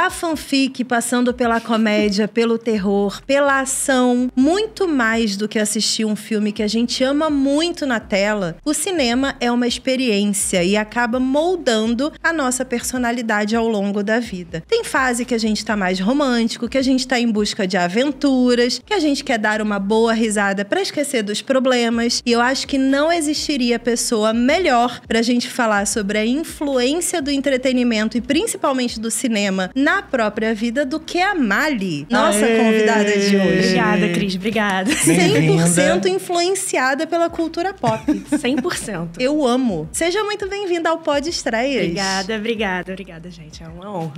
da fanfic, passando pela comédia, pelo terror, pela ação, muito mais do que assistir um filme que a gente ama muito na tela, o cinema é uma experiência e acaba moldando a nossa personalidade ao longo da vida. Tem fase que a gente tá mais romântico, que a gente tá em busca de aventuras, que a gente quer dar uma boa risada para esquecer dos problemas, e eu acho que não existiria pessoa melhor pra gente falar sobre a influência do entretenimento e principalmente do cinema na na própria vida do que a Mali, nossa Aê! convidada de hoje. Obrigada, Cris, obrigada. 100% influenciada pela cultura pop. 100%. Eu amo. Seja muito bem-vinda ao Pod Estreias. Obrigada, obrigada, obrigada, gente. É uma honra.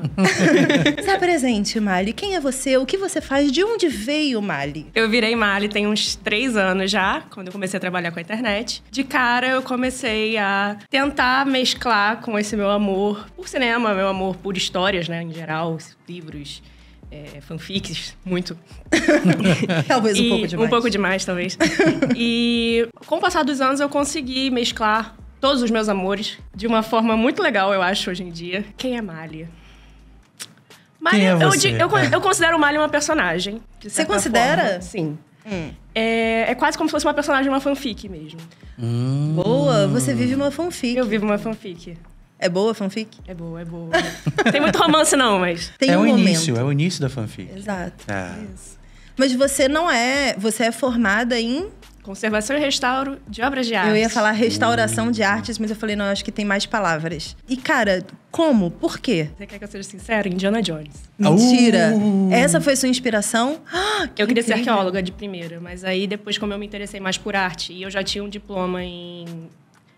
Se apresente, Mali. Quem é você? O que você faz? De onde veio Mali? Eu virei Mali tem uns três anos já, quando eu comecei a trabalhar com a internet. De cara, eu comecei a tentar mesclar com esse meu amor por cinema, meu amor por histórias, né, em geral geral, livros, é, fanfics, muito. talvez um e, pouco demais. Um pouco demais, talvez. e com o passar dos anos eu consegui mesclar todos os meus amores de uma forma muito legal, eu acho, hoje em dia. Quem é Malia? Malia, é eu, eu, eu, é. eu, considero Malia uma personagem. Você considera? Forma. Sim. Hum. É, é, quase como se fosse uma personagem de uma fanfic mesmo. Hum. Boa, você vive uma fanfic. Eu vivo uma fanfic. É boa a fanfic? É boa, é boa. Tem muito romance não, mas... Tem é um o momento. início, é o início da fanfic. Exato. É. Mas você não é... Você é formada em... Conservação e restauro de obras de arte. Eu ia falar restauração uhum. de artes, mas eu falei, não, eu acho que tem mais palavras. E, cara, como? Por quê? Você quer que eu seja sincera? Indiana Jones. Mentira! Essa foi sua inspiração? Ah, que eu queria incrível. ser arqueóloga de primeira, mas aí depois, como eu me interessei mais por arte, e eu já tinha um diploma em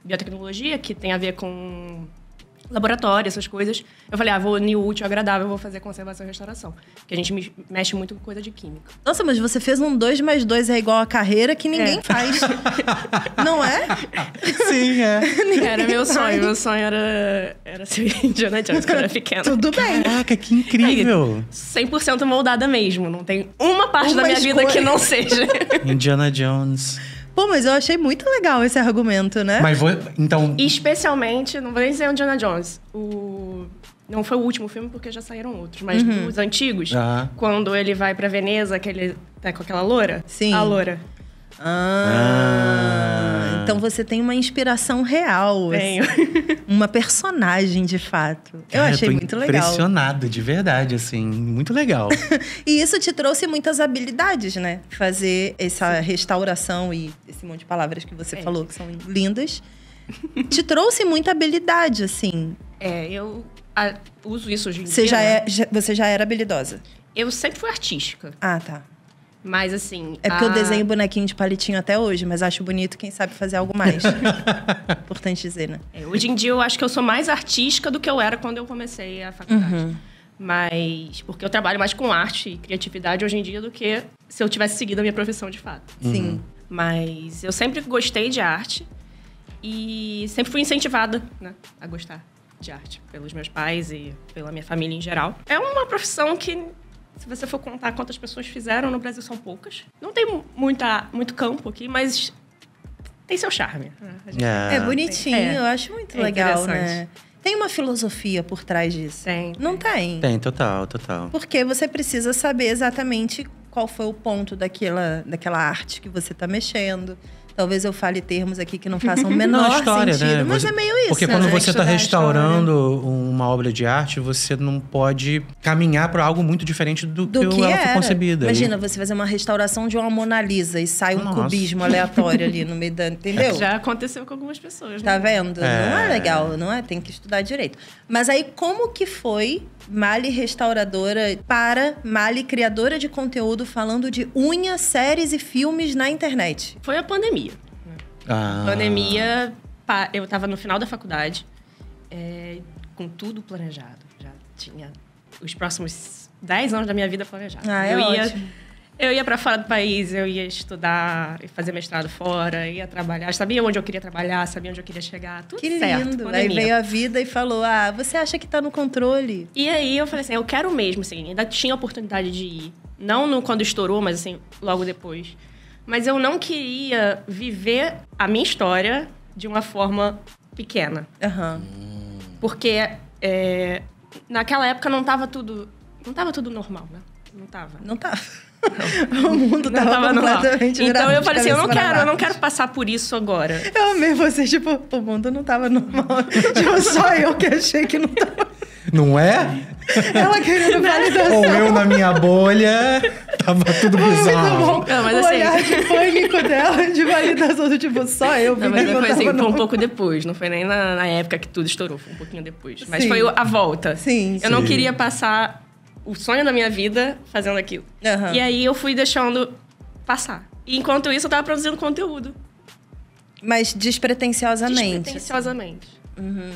biotecnologia, que tem a ver com laboratório, essas coisas. Eu falei, ah, vou unir o útil agradável, vou fazer conservação e restauração. Porque a gente mexe muito com coisa de química. Nossa, mas você fez um 2 mais 2 é igual a carreira que ninguém é. faz. Não é? Sim, é. era meu sonho. Meu sonho era, era ser Indiana né, Jones quando eu era pequena. Tudo bem. Caraca, que incrível. 100% moldada mesmo. Não tem uma parte uma da minha escolha. vida que não seja. Indiana Jones. Pô, mas eu achei muito legal esse argumento, né? Mas vou, então. Especialmente, não vou nem dizer o Indiana Jones. O não foi o último filme, porque já saíram outros, mas uhum. os antigos, uhum. quando ele vai para Veneza, que ele tá com aquela loura. Sim. A loura. Ah, ah, Então você tem uma inspiração real. Assim. Tenho. Assim, uma personagem, de fato. Cara, eu achei eu muito legal. Impressionado, de verdade, assim. Muito legal. e isso te trouxe muitas habilidades, né? Fazer essa restauração e esse monte de palavras que você é, falou, que são lindas. te trouxe muita habilidade, assim. É, eu a, uso isso hoje em você dia. Já né? é, já, você já era habilidosa? Eu sempre fui artística. Ah, tá. Mas assim. É porque a... eu desenho bonequinho de palitinho até hoje, mas acho bonito quem sabe fazer algo mais. Importante dizer, né? É, hoje em dia eu acho que eu sou mais artística do que eu era quando eu comecei a faculdade. Uhum. Mas. Porque eu trabalho mais com arte e criatividade hoje em dia do que se eu tivesse seguido a minha profissão de fato. Uhum. Sim. Mas eu sempre gostei de arte e sempre fui incentivada né, a gostar de arte pelos meus pais e pela minha família em geral. É uma profissão que se você for contar quantas pessoas fizeram no Brasil, são poucas. Não tem muita, muito campo aqui, mas tem seu charme. Ah, é, é bonitinho, é. eu acho muito é legal, né? Tem uma filosofia por trás disso? Tem. Não tem? Tem, total, total. Porque você precisa saber exatamente qual foi o ponto daquela, daquela arte que você está mexendo Talvez eu fale termos aqui que não façam o menor não, história, né? sentido, né? mas você, é meio isso. Porque quando né? você tá está restaurando uma obra de arte, você não pode caminhar para algo muito diferente do, do que, ela foi concebida. Imagina e... você fazer uma restauração de uma Mona Lisa e sai um Nossa. cubismo aleatório ali no meio da. Entendeu? Já aconteceu com algumas pessoas. Tá né? Tá vendo? É... Não é legal, não é? Tem que estudar direito. Mas aí, como que foi Mali restauradora para Mali criadora de conteúdo falando de unhas séries e filmes na internet? Foi a pandemia. Ah. Pandemia, eu estava no final da faculdade, é, com tudo planejado. Já tinha os próximos 10 anos da minha vida planejado. Ah, é eu ia eu ia para fora do país, eu ia estudar, fazer mestrado fora, ia trabalhar. Sabia onde eu queria trabalhar, sabia onde eu queria chegar, tudo que certo. Lindo. Pandemia. Aí veio a vida e falou: "Ah, você acha que tá no controle?". E aí eu falei assim: "Eu quero mesmo, assim, ainda tinha oportunidade de ir. Não no, quando estourou, mas assim, logo depois. Mas eu não queria viver a minha história de uma forma pequena. Uhum. Porque é, naquela época não tava tudo, não tava tudo normal, né? Não tava. Não tava. o mundo tava, tava completamente normal. Então eu falei assim, eu não quero, né? eu não quero passar por isso agora. Eu amei você, tipo, o mundo não tava normal. tipo, só eu que achei que não tava. Não é? Ela querendo validação. Ou eu na minha bolha, tava tudo bizarro. Muito bom. Não, mas o assim... olhar de pânico dela, de validação, do tipo, só eu. Não, mas foi assim, foi um pouco depois, não foi nem na, na, época que tudo estourou, foi um pouquinho depois. Mas Sim. foi a volta. Sim. Eu Sim. não queria passar o sonho da minha vida fazendo aquilo. Uhum. E aí eu fui deixando passar. E enquanto isso, eu tava produzindo conteúdo. Mas despretensiosamente. Assim. Despretensiosamente. Uhum.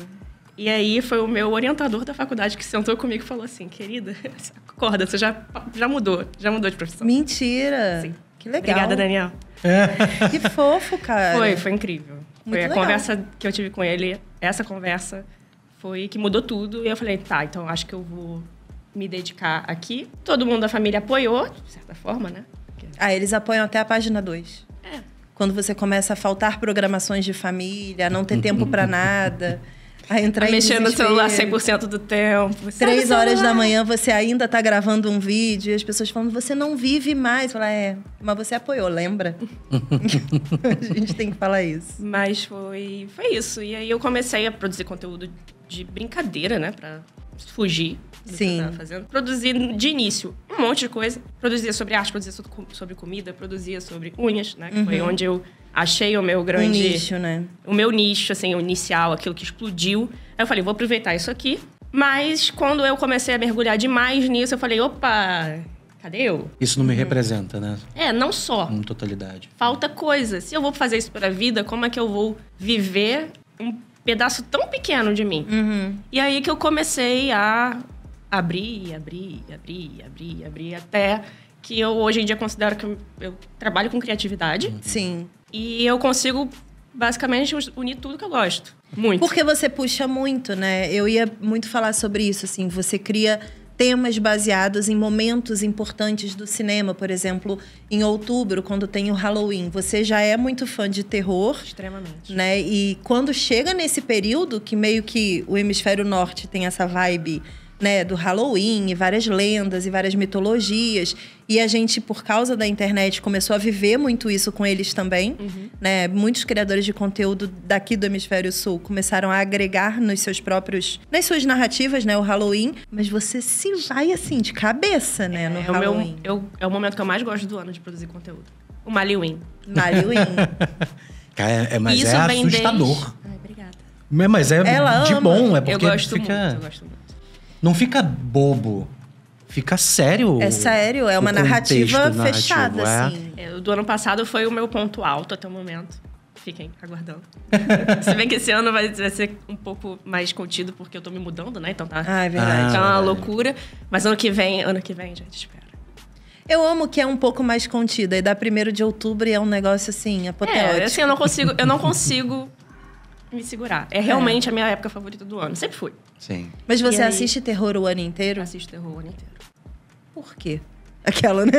E aí foi o meu orientador da faculdade que sentou comigo e falou assim: querida, acorda, você já, já mudou, já mudou de profissão. Mentira! Sim. Que legal. Obrigada, Daniel. É. Que fofo, cara. Foi, foi incrível. Muito foi a legal. conversa que eu tive com ele, essa conversa foi que mudou tudo. E eu falei, tá, então acho que eu vou me dedicar aqui. Todo mundo da família apoiou, de certa forma, né? Ah, eles apoiam até a página 2. É. Quando você começa a faltar programações de família, a não ter tempo para nada. A entrar a tá mexer no celular 100% do tempo. Três horas da manhã você ainda está gravando um vídeo e as pessoas falando, você não vive mais. Fala, é, mas você apoiou, lembra? a gente tem que falar isso. Mas foi, foi isso. E aí eu comecei a produzir conteúdo de brincadeira, né? Pra fugir do Sim. que eu tava fazendo. Produzi de início um monte de coisa. Produzia sobre arte, produzia sobre comida, produzia sobre unhas, né? Que uhum. foi onde eu achei o meu grande. Um nicho, né? O meu nicho, assim, o inicial, aquilo que explodiu. Aí eu falei, vou aproveitar isso aqui. Mas quando eu comecei a mergulhar demais nisso, eu falei, opa, cadê eu? Isso não me uhum. representa, né? É, não só. Em totalidade. Falta coisa. Se eu vou fazer isso para a vida, como é que eu vou viver um pedaço tão pequeno de mim. Uhum. E aí que eu comecei a abrir, abrir, abrir, abrir, abrir, até que eu hoje em dia considero que eu, eu trabalho com criatividade. Uhum. Sim. E eu consigo basicamente unir tudo que eu gosto. Muito. Porque você puxa muito, né? Eu ia muito falar sobre isso, assim, você cria temas baseados em momentos importantes do cinema, por exemplo, em outubro, quando tem o Halloween. Você já é muito fã de terror. Extremamente. Né? E quando chega nesse período, que meio que o hemisfério norte tem essa vibe né, do Halloween e várias lendas e várias mitologias. E a gente, por causa da internet, começou a viver muito isso com eles também. Uhum. Né? Muitos criadores de conteúdo daqui do Hemisfério Sul começaram a agregar nos seus próprios. nas suas narrativas, né? O Halloween. Mas você se vai assim, de cabeça, né? no é Halloween. O meu, eu, é o momento que eu mais gosto do ano de produzir conteúdo. O Maliwin. Maliwin. é, mas isso é assustador. Desde... Ai, obrigada. Mas é Ela de ama. bom, é porque eu gosto fica... Muito, eu gosto muito não fica bobo. Fica sério. É sério, é uma narrativa fechada, é? assim. É, do ano passado foi o meu ponto alto até o momento. Fiquem aguardando. Se bem que esse ano vai, vai, ser um pouco mais contido, porque eu tô me mudando, né? Então tá. Ah, é tá verdade. Ah, é uma loucura. Mas ano que vem, ano que vem, gente, espera. Eu amo que é um pouco mais contida. E da 1 de outubro é um negócio assim, apoteótico. É, assim, eu não consigo, eu não consigo me segurar. É realmente é. a minha época favorita do ano. Sempre fui. Sim. Mas você assiste terror o ano inteiro? Assisto terror o ano inteiro. Por quê? Aquela, né?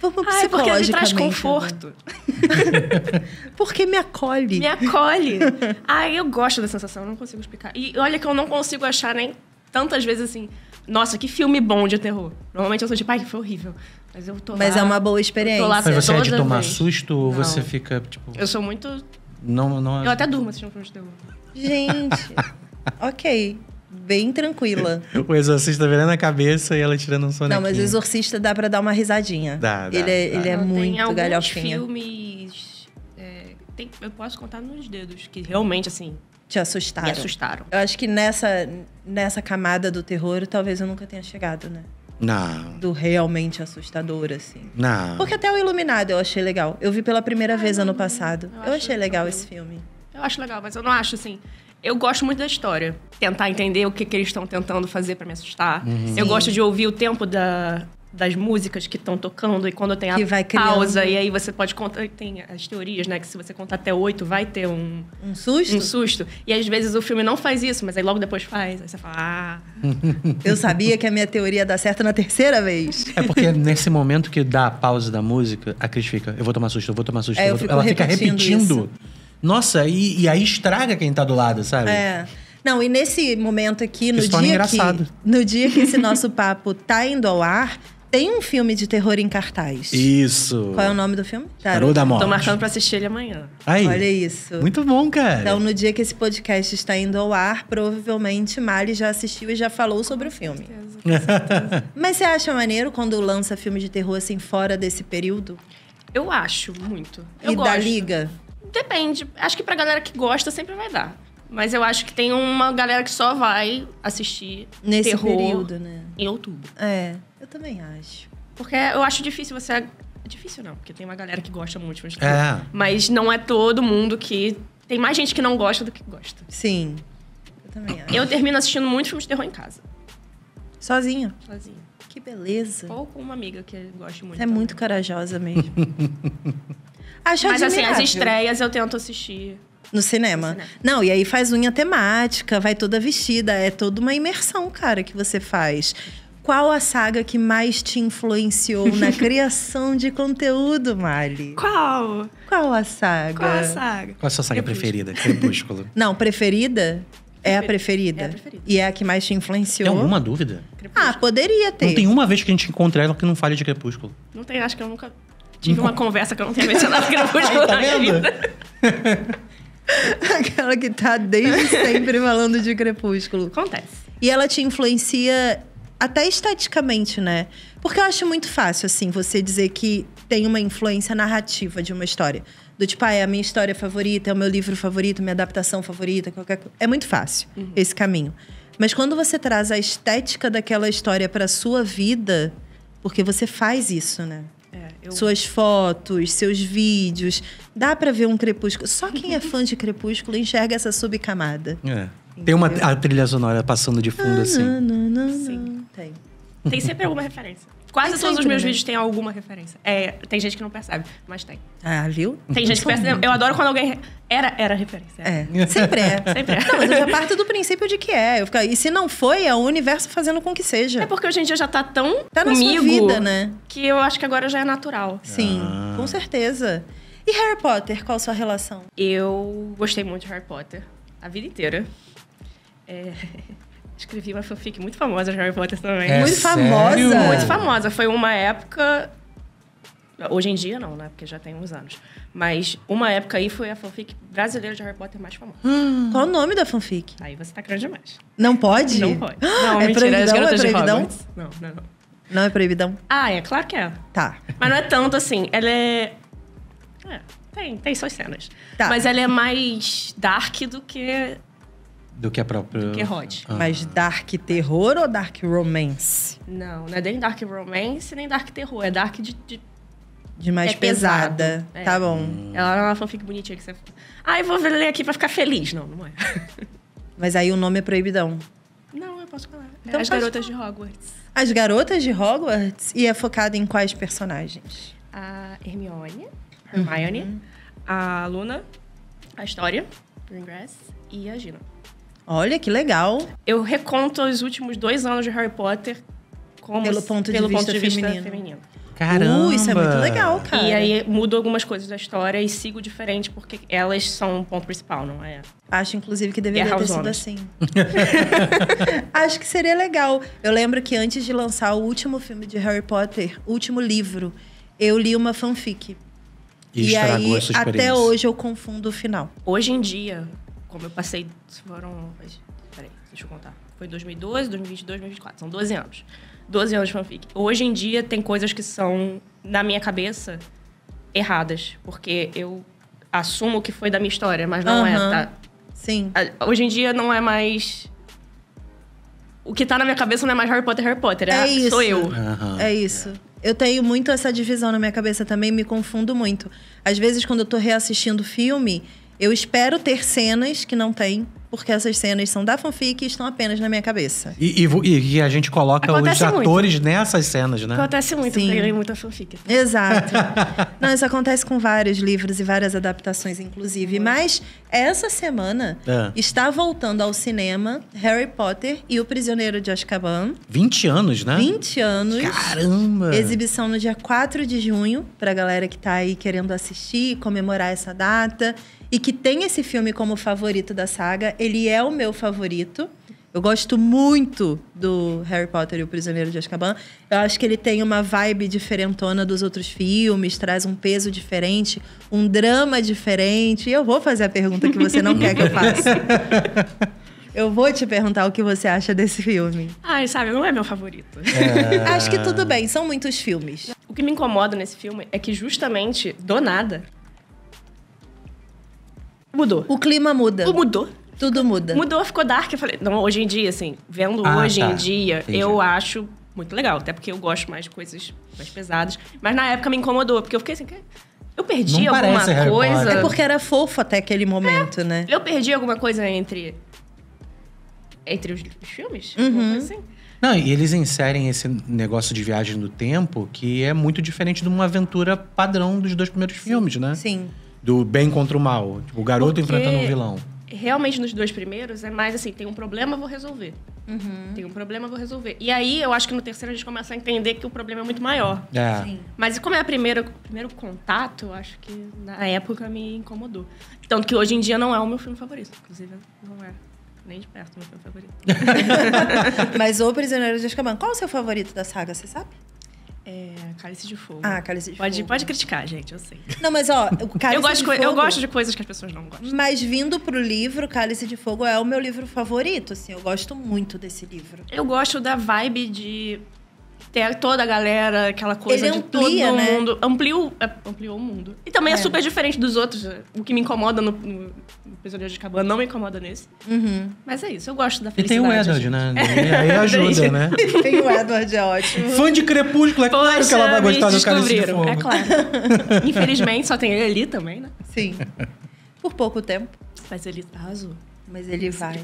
Vamos Ai, porque traz né? conforto. Né? porque me acolhe. Me acolhe. Ai, eu gosto da sensação, não consigo explicar. E olha que eu não consigo achar nem tantas vezes assim, nossa, que filme bom de terror. Normalmente eu sou de pai, que foi horrível. Mas eu tô Mas lá, é uma boa experiência. Mas você é de tomar vez. susto ou não. você fica, tipo... Eu sou muito... Não, não... É eu até durmo assistindo filme de terror. Gente, ok bem tranquila. o exorcista virando a cabeça e ela tirando um sonequinho. Não, mas o exorcista dá para dar uma risadinha. Dá, dá. Ele é, dá. Ele é muito filmes... É, tem, eu posso contar nos dedos, que realmente, assim, te assustaram. Me assustaram. Eu acho que nessa, nessa camada do terror, talvez eu nunca tenha chegado, né? Não. Do realmente assustador, assim. Não. Porque até o Iluminado eu achei legal. Eu vi pela primeira ah, vez ano passado. Eu, eu achei legal esse filme. Eu acho legal, mas eu não acho, assim, eu gosto muito da história. Tentar entender o que, que eles estão tentando fazer para me assustar. Uhum. Eu gosto de ouvir o tempo da, das músicas que estão tocando e quando tem a pausa e aí você pode contar tem as teorias né que se você contar até oito vai ter um um susto um susto e às vezes o filme não faz isso mas aí logo depois faz aí você fala ah. eu sabia que a minha teoria dá certo na terceira vez é porque nesse momento que dá a pausa da música a Cris fica eu vou tomar susto eu vou tomar susto é, eu vou ela fica repetindo isso. Nossa, e, e aí estraga quem tá do lado, sabe? É. Não, e nesse momento aqui, no é dia, engraçado. que, no dia que esse nosso papo tá indo ao ar, tem um filme de terror em cartaz. Isso. Qual é o nome do filme? Tarô, da Morte. Tô marcando pra assistir ele amanhã. Aí. Olha isso. Muito bom, cara. Então, no dia que esse podcast está indo ao ar, provavelmente Mari já assistiu e já falou sobre o filme. Com certeza, com certeza. Mas você acha maneiro quando lança filme de terror assim fora desse período? Eu acho muito. Eu e gosto. da liga? Depende. Acho que pra galera que gosta sempre vai dar. Mas eu acho que tem uma galera que só vai assistir Nesse período, né? em outubro. É, eu também acho. Porque eu acho difícil você. É difícil não, porque tem uma galera que gosta muito, de é. mas não é todo mundo que. Tem mais gente que não gosta do que gosta. Sim. Eu também acho. Eu termino assistindo muitos filmes de terror em casa. Sozinha? Sozinha. Que beleza. Ou com uma amiga que gosta muito. É também. muito corajosa mesmo. Acho Mas admirável. assim, as estreias eu tento assistir. No cinema. no cinema. Não, e aí faz unha temática, vai toda vestida. É toda uma imersão, cara, que você faz. Qual a saga que mais te influenciou na criação de conteúdo, Mali? Qual? Qual a saga? Qual a saga? Qual a sua saga Crepúsculo. preferida? Crepúsculo. Não, preferida? É a, preferida. é a preferida. E é a que mais te influenciou. Tem alguma dúvida? Ah, poderia ter. Não tem uma vez que a gente encontra ela que não fale de Crepúsculo. Não tem, acho que eu nunca Tive uma conversa que eu não tinha mencionado que não vou tá vendo? Aquela que tá desde sempre falando de crepúsculo. Acontece. E ela te influencia até esteticamente, né? Porque eu acho muito fácil, assim, você dizer que tem uma influência narrativa de uma história. Do tipo, ah, é a minha história favorita, é o meu livro favorito, minha adaptação favorita, qualquer coisa. É muito fácil uhum. esse caminho. Mas quando você traz a estética daquela história para sua vida, porque você faz isso, né? Suas fotos, seus vídeos. Dá para ver um crepúsculo. Só quem é fã de crepúsculo enxerga essa subcamada. É. Entendeu? Tem uma a trilha sonora passando de fundo assim. Não, não, não. Sim. Tem. Tem sempre alguma referência. Quase tem todos sempre, os meus né? vídeos têm alguma referência. É, tem gente que não percebe, mas tem. Ah, viu? Tem gente que percebe. Eu adoro quando alguém. Era, era referência. É. é. Sempre é. Sempre é. Não, mas eu já parto do princípio de que é. Eu fico, e se não foi, é o universo fazendo com que seja. É porque hoje em dia já tá tão tá comigo vida, né? que eu acho que agora já é natural. Sim, ah. com certeza. E Harry Potter, qual a sua relação? Eu gostei muito de Harry Potter. A vida inteira. É... Escrevi uma fanfic muito famosa de Harry Potter também. É muito sério? famosa? Muito famosa. Foi uma época. Hoje em dia não, né? Porque já tem uns anos. Mas uma época aí foi a fanfic brasileira de Harry Potter mais famosa. Hum. Qual o nome da fanfic? Aí você tá grande demais. Não pode? Não pode. Ah, não, é mentira, proibidão? É proibidão? Não, não, não. Não é proibidão? Ah, é claro que é. Tá. Mas não é tanto assim. Ela é. é tem, tem suas cenas. Tá. Mas ela é mais dark do que do que a própria. Do que Rod. Ah. Mas dark terror ou dark romance? Não, não é nem dark romance nem dark terror. É dark de. de, de mais é pesada. É. Tá bom. Ela é uma fanfic bonitinha que você. Ah, ah, vou ler aqui pra ficar feliz. Não, não é. Mas aí o nome é proibidão. Não, eu posso falar. Então, é As Garotas falar. de Hogwarts. As Garotas de Hogwarts? E é focado em quais personagens? A Hermione, uhum. Hermione, uhum. a Luna, a História, Greengrass e a Gina. Olha, que legal. Eu reconto os últimos dois anos de Harry Potter como pelo ponto de, pelo vista, ponto de vista feminino. Caraca, Caramba! Uh, isso é muito legal, cara. E aí mudo algumas coisas da história e sigo diferente, porque elas são o um ponto principal, não é? Acho, inclusive, que deveria Guerra ter sido assim. Acho que seria legal. Eu lembro que antes de lançar o último filme de Harry Potter, o último livro, eu li uma fanfic. E, e aí, até hoje eu confundo o final. Hoje em dia, como eu passei, foram. Peraí, deixa eu contar. Foi 2012, 2022, 2024. São 12 anos. 12 anos de fanfic. Hoje em dia tem coisas que são, na minha cabeça, erradas. Porque eu assumo que foi da minha história, mas não uhum. é, tá? Sim. Hoje em dia não é mais. O que tá na minha cabeça não é mais Harry Potter, Harry Potter. É, é isso. Sou eu. Uhum. É isso. Eu tenho muito essa divisão na minha cabeça também, me confundo muito. Às vezes, quando eu tô reassistindo filme, eu espero ter cenas que não tem, porque essas cenas são da fanfic e estão apenas na minha cabeça. E, e, e a gente coloca Acontece os atores muito. nessas cenas, né? Acontece muito, Sim. eu muita fanfic. Exato. Não, isso acontece com vários livros e várias adaptações, inclusive. Mas essa semana é. está voltando ao cinema Harry Potter e o Prisioneiro de Azkaban. 20 anos, né? 20 anos. Caramba! Exibição no dia 4 de junho, pra galera que tá aí querendo assistir, comemorar essa data. E que tem esse filme como favorito da saga ele é o meu favorito. Eu gosto muito do Harry Potter e o Prisioneiro de Azkaban. Eu acho que ele tem uma vibe diferentona dos outros filmes, traz um peso diferente, um drama diferente. E eu vou fazer a pergunta que você não quer que eu faça. Eu vou te perguntar o que você acha desse filme. Ai, sabe, não é meu favorito. É... acho que tudo bem, são muitos filmes. O que me incomoda nesse filme é que justamente, do nada, mudou. O clima muda. O mudou. Tudo muda. Mudou, ficou dark. Eu falei, não, hoje em dia, assim, vendo ah, hoje tá. em dia, Entendi. eu acho muito legal. Até porque eu gosto mais de coisas mais pesadas. Mas na época me incomodou, porque eu fiquei assim, eu perdi não alguma coisa. É porque era fofo até aquele momento, é, né? Eu perdi alguma coisa entre. Entre os filmes? Uhum. Assim. Não, e eles inserem esse negócio de viagem do tempo que é muito diferente de uma aventura padrão dos dois primeiros filmes, né? Sim. Do bem contra o mal. Tipo, o garoto porque... enfrentando um vilão realmente nos dois primeiros é né? mais assim, tem um problema, vou resolver. Uhum. Tem um problema, vou resolver. E aí eu acho que no terceiro a gente começa a entender que o problema é muito maior. É. Sim. Mas como é a primeira, o primeiro contato, eu acho que na época me incomodou. Tanto que hoje em dia não é o meu filme favorito. Inclusive, não é. Nem de perto, meu filme favorito. Mas O Prisioneiro de Azkaban, qual é o seu favorito da saga, você sabe? É, Cálice de Fogo. Ah, Cálice de pode, Fogo. Pode criticar, gente, eu sei. Não, mas ó, Cálice eu gosto de Fogo... Eu gosto de coisas que as pessoas não gostam. Mas vindo pro livro, Cálice de Fogo é o meu livro favorito, assim. Eu gosto muito desse livro. Eu gosto da vibe de tem toda a galera, aquela coisa Ele de todo né? mundo. Ampliou, é, ampliou o mundo. E também é. é. super diferente dos outros. O que me incomoda no, no Prisioneiro de Cabana não me incomoda nesse. Uhum. Mas é isso, eu gosto da felicidade. E tem o Edward, né? E aí ajuda, né? tem o Edward, é ótimo. Fã de Crepúsculo, é Poxa, claro que ela vai gostar do cara de é Fogo. É claro. Infelizmente, só tem ele ali também, né? Sim. Por pouco tempo. Mas ele azul Mas ele tipo vai.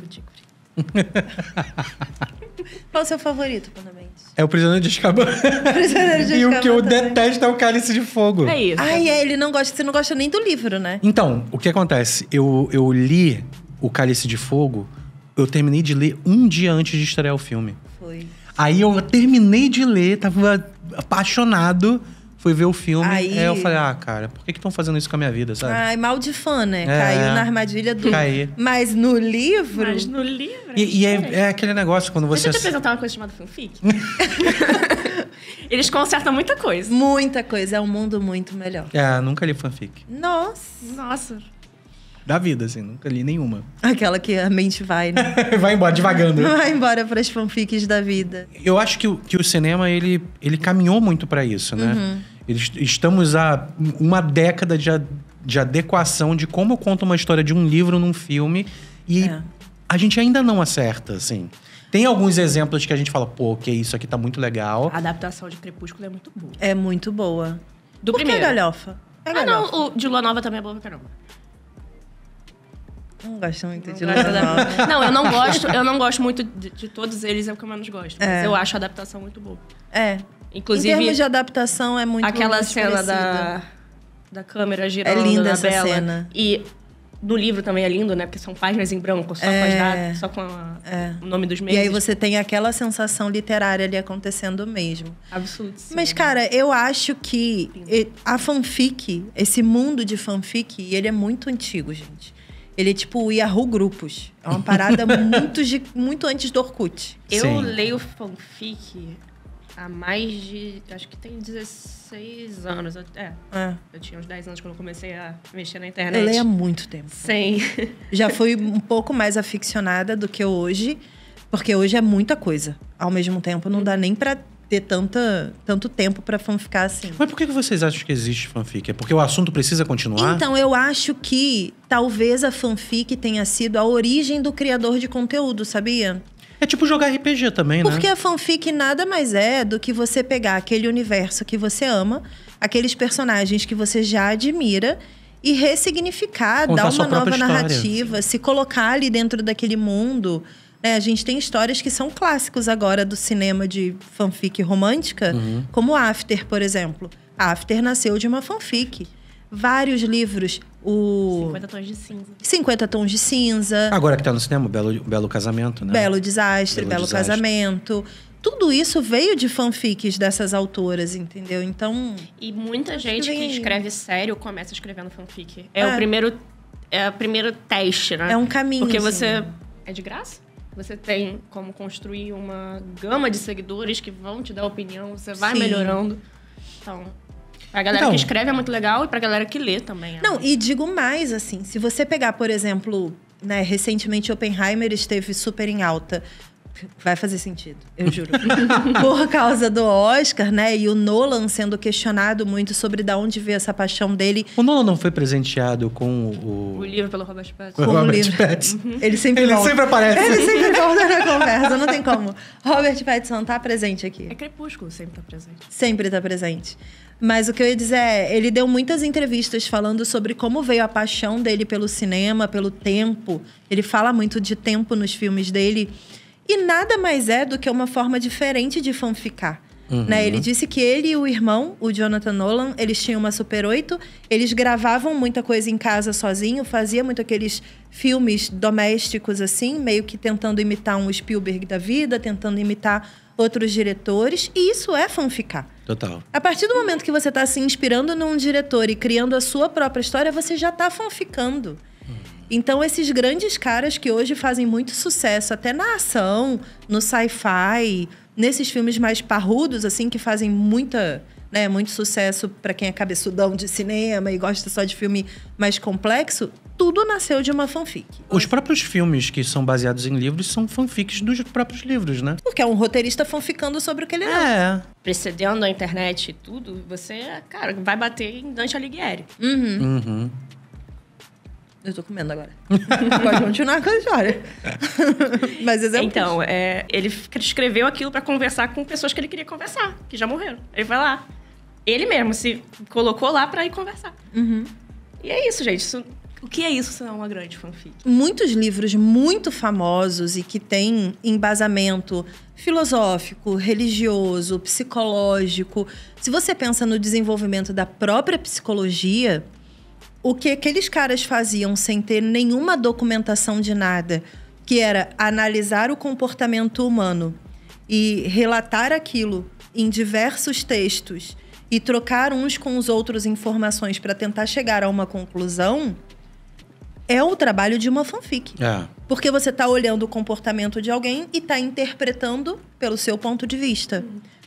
Qual o seu favorito, Panda É o Prisioneiro de Azkaban. Prisioneiro de e o que eu também. detesto é o Cálice de Fogo. É isso. Ai, é, ele não gosta, você não gosta nem do livro, né? Então, o que acontece? Eu, eu li o Cálice de Fogo, eu terminei de ler um dia antes de estrear o filme. Foi. Aí eu terminei de ler, tava apaixonado. Fui ver o filme, aí... aí eu falei, ah, cara, por que estão fazendo isso com a minha vida, sabe? Ai, mal de fã, né? É... Caiu na armadilha do. Caí. Mas no livro. Mas no livro. E, e é, é, aquele negócio quando você. Deixa eu te apresentar uma coisa chamada fanfic. Eles consertam muita coisa. Muita coisa. É um mundo muito melhor. É, nunca li fanfic. Nossa. Nossa da vida, assim, nunca li nenhuma. Aquela que a mente vai, né? vai embora, devagando. Vai embora para as fanfics da vida. Eu acho que, o, que o cinema, ele, ele caminhou muito para isso, né? Uhum. Eles, estamos há uma década de, de adequação de como eu conto uma história de um livro num filme e é. a gente ainda não acerta, assim. Tem alguns exemplos que a gente fala, pô, que okay, isso aqui tá muito legal. A adaptação de Crepúsculo é muito boa. É muito boa. Do Por primeiro. Que galhofa? É ah, galhofa. não, o de Lua Nova também é boa pra caramba. Não gosto muito não de Lua Nova. Não, eu não gosto, eu não gosto muito de, de todos eles, é o que eu menos gosto. É. Mas eu acho a adaptação muito boa. É, Inclusive, em termos de adaptação é muito Aquela cena da, da câmera girando. É linda essa Bela. cena. E do livro também é lindo, né? Porque são páginas em branco, só é, com as é, só com a, é. o nome dos meses. E aí você tem aquela sensação literária ali acontecendo mesmo. Absurdo. Sim. Mas, cara, eu acho que a fanfic, esse mundo de fanfic, ele é muito antigo, gente. Ele é tipo o Yahoo Grupos. É uma parada muito, muito antes do Orkut. Eu sim. leio fanfic há mais de. Acho que tem 16 anos. É. é. Eu tinha uns 10 anos quando eu comecei a mexer na internet. Eu leio há muito tempo. Sim. Já fui um pouco mais aficionada do que hoje, porque hoje é muita coisa. Ao mesmo tempo, não dá nem pra ter tanta, tanto tempo para fanficar assim. Mas por que vocês acham que existe fanfic? É porque o assunto precisa continuar? Então, eu acho que talvez a fanfic tenha sido a origem do criador de conteúdo, sabia? É tipo jogar RPG também, né? Porque a fanfic nada mais é do que você pegar aquele universo que você ama, aqueles personagens que você já admira e ressignificar, Contar dar uma nova história. narrativa, se colocar ali dentro daquele mundo. É, a gente tem histórias que são clássicos agora do cinema de fanfic romântica, uhum. como After, por exemplo. After nasceu de uma fanfic. Vários livros o... 50 tons de cinza. 50 tons de cinza. Agora que tá no cinema, Belo, Belo Casamento, né? Belo Desastre, Belo, Belo desastre. Casamento. Tudo isso veio de fanfics dessas autoras, entendeu? Então. E muita gente que, que escreve sério começa escrevendo fanfic. É, é, o primeiro. É o primeiro teste, né? É um caminho. Porque você. É de graça? Você tem como construir uma gama de seguidores que vão te dar opinião, você vai Sim. melhorando. Então, Pra galera então, que escreve é muito legal e pra galera que lê também. É não, né? e digo mais, assim, se você pegar, por exemplo, né, recentemente Oppenheimer esteve super em alta. Vai fazer sentido, eu juro. por causa do Oscar, né? E o Nolan sendo questionado muito sobre da onde veio essa paixão dele. O Nolan não foi presenteado com o. O livro pelo Robert Pattinson. Com o Robert livro. Pattinson. Ele sempre Ele volta. sempre aparece. Ele sempre volta na conversa, não tem como. Robert Pattinson tá presente aqui. É Crepúsculo, sempre tá presente. Sempre tá presente. Mas o que eu ia dizer é, ele deu muitas entrevistas falando sobre como veio a paixão dele pelo cinema, pelo tempo. Ele fala muito de tempo nos filmes dele. E nada mais é do que uma forma diferente de fanficar. Uhum. Né? Ele disse que ele e o irmão, o Jonathan Nolan, eles tinham uma Super 8, eles gravavam muita coisa em casa sozinho, fazia muito aqueles filmes domésticos assim, meio que tentando imitar um Spielberg da vida, tentando imitar outros diretores, e isso é fanficar. Total. A partir do momento que você está se inspirando num diretor e criando a sua própria história, você já está fanficando. Hum. Então, esses grandes caras que hoje fazem muito sucesso, até na ação, no sci-fi, nesses filmes mais parrudos, assim, que fazem muita, né, muito sucesso para quem é cabeçudão de cinema e gosta só de filme mais complexo, tudo nasceu de uma fanfic. Os próprios filmes que são baseados em livros são fanfics dos próprios livros, né? Porque é um roteirista fanficando sobre o que ele é. é. Precedendo a internet e tudo, você, cara, vai bater em Dante Alighieri. Uhum. uhum. Eu tô comendo agora. Pode continuar com a história. Mas exemplo. Então, é, ele escreveu aquilo para conversar com pessoas que ele queria conversar, que já morreram. Ele vai lá. Ele mesmo se colocou lá para ir conversar. Uhum. E é isso, gente. Isso o que é isso se não é uma grande fanfic? Muitos livros muito famosos e que têm embasamento filosófico, religioso, psicológico. Se você pensa no desenvolvimento da própria psicologia, o que aqueles caras faziam sem ter nenhuma documentação de nada, que era analisar o comportamento humano e relatar aquilo em diversos textos e trocar uns com os outros informações para tentar chegar a uma conclusão, é o trabalho de uma fanfic. É. Porque você está olhando o comportamento de alguém e está interpretando pelo seu ponto de vista.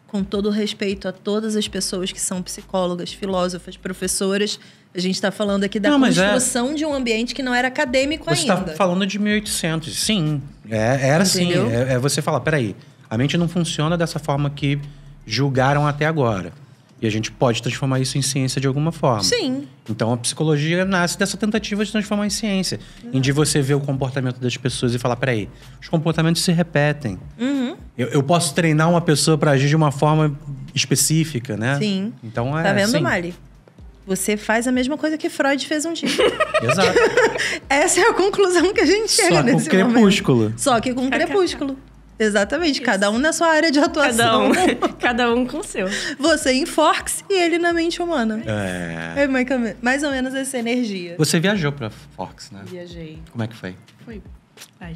Com todo respeito a todas as pessoas que são psicólogas, filósofas, professoras, a gente está falando aqui da não, é construção é... de um ambiente que não era acadêmico você tá ainda. Você está falando de 1800, sim. É, era assim. É, é, você falar, peraí, a mente não funciona dessa forma que julgaram até agora. E a gente pode transformar isso em ciência de alguma forma. Sim. Então a psicologia nasce dessa tentativa de transformar em ciência, uhum. em de você ver o comportamento das pessoas e falar: peraí, os comportamentos se repetem. Uhum. Eu, eu, posso treinar uma pessoa para agir de uma forma específica, né? Sim. Então é. Tá vendo, assim. Mali? Você faz a mesma coisa que Freud fez um dia. Exato. Essa é a conclusão que a gente chega Só nesse com crepúsculo. Momento. Só que com um crepúsculo. Exatamente, Isso. cada um na sua área de atuação. Cada um, cada um com o seu. Você em Forks e ele na mente humana. É. é, é mais ou menos essa energia. Você viajou para Forks, né? Viajei. Como é que foi? Foi.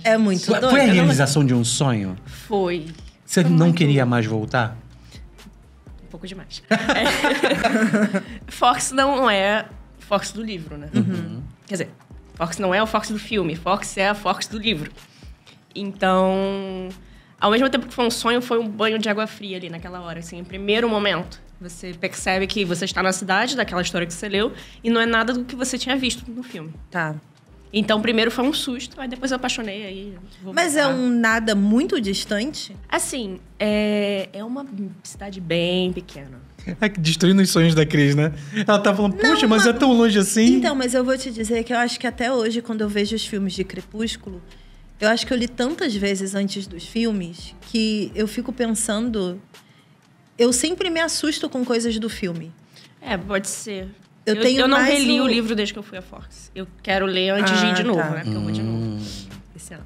é muito foi, doido. Foi a realização de um sonho? Foi. Você foi não queria mais voltar? Um pouco demais. é. Forks não é Forks do livro, né? Uhum. Quer dizer, Forks não é o Forks do filme, Forks é a Forks do livro. Então, ao mesmo tempo que foi um sonho, foi um banho de água fria ali naquela hora, assim, em primeiro momento. Você percebe que você está na cidade, daquela história que você leu, e não é nada do que você tinha visto no filme. Tá. Então, primeiro foi um susto, aí depois eu apaixonei aí. Mas é voltar. é um nada muito distante? Assim, é, é uma cidade bem pequena. É destruindo os sonhos da Cris, né? Ela tá falando, puxa mas... mas é tão longe assim. Então, mas eu vou te dizer que eu acho que até hoje, quando eu vejo os filmes de Crepúsculo, eu acho que eu li tantas vezes antes dos filmes que eu fico pensando. Eu sempre me assusto com coisas do filme. É, pode ser. Eu, eu tenho eu não reli um... o livro desde que eu fui a Fox. Eu quero ler antes ah, de ir de novo, tá. né? Porque hum. eu vou de novo. Hum. Esse ano.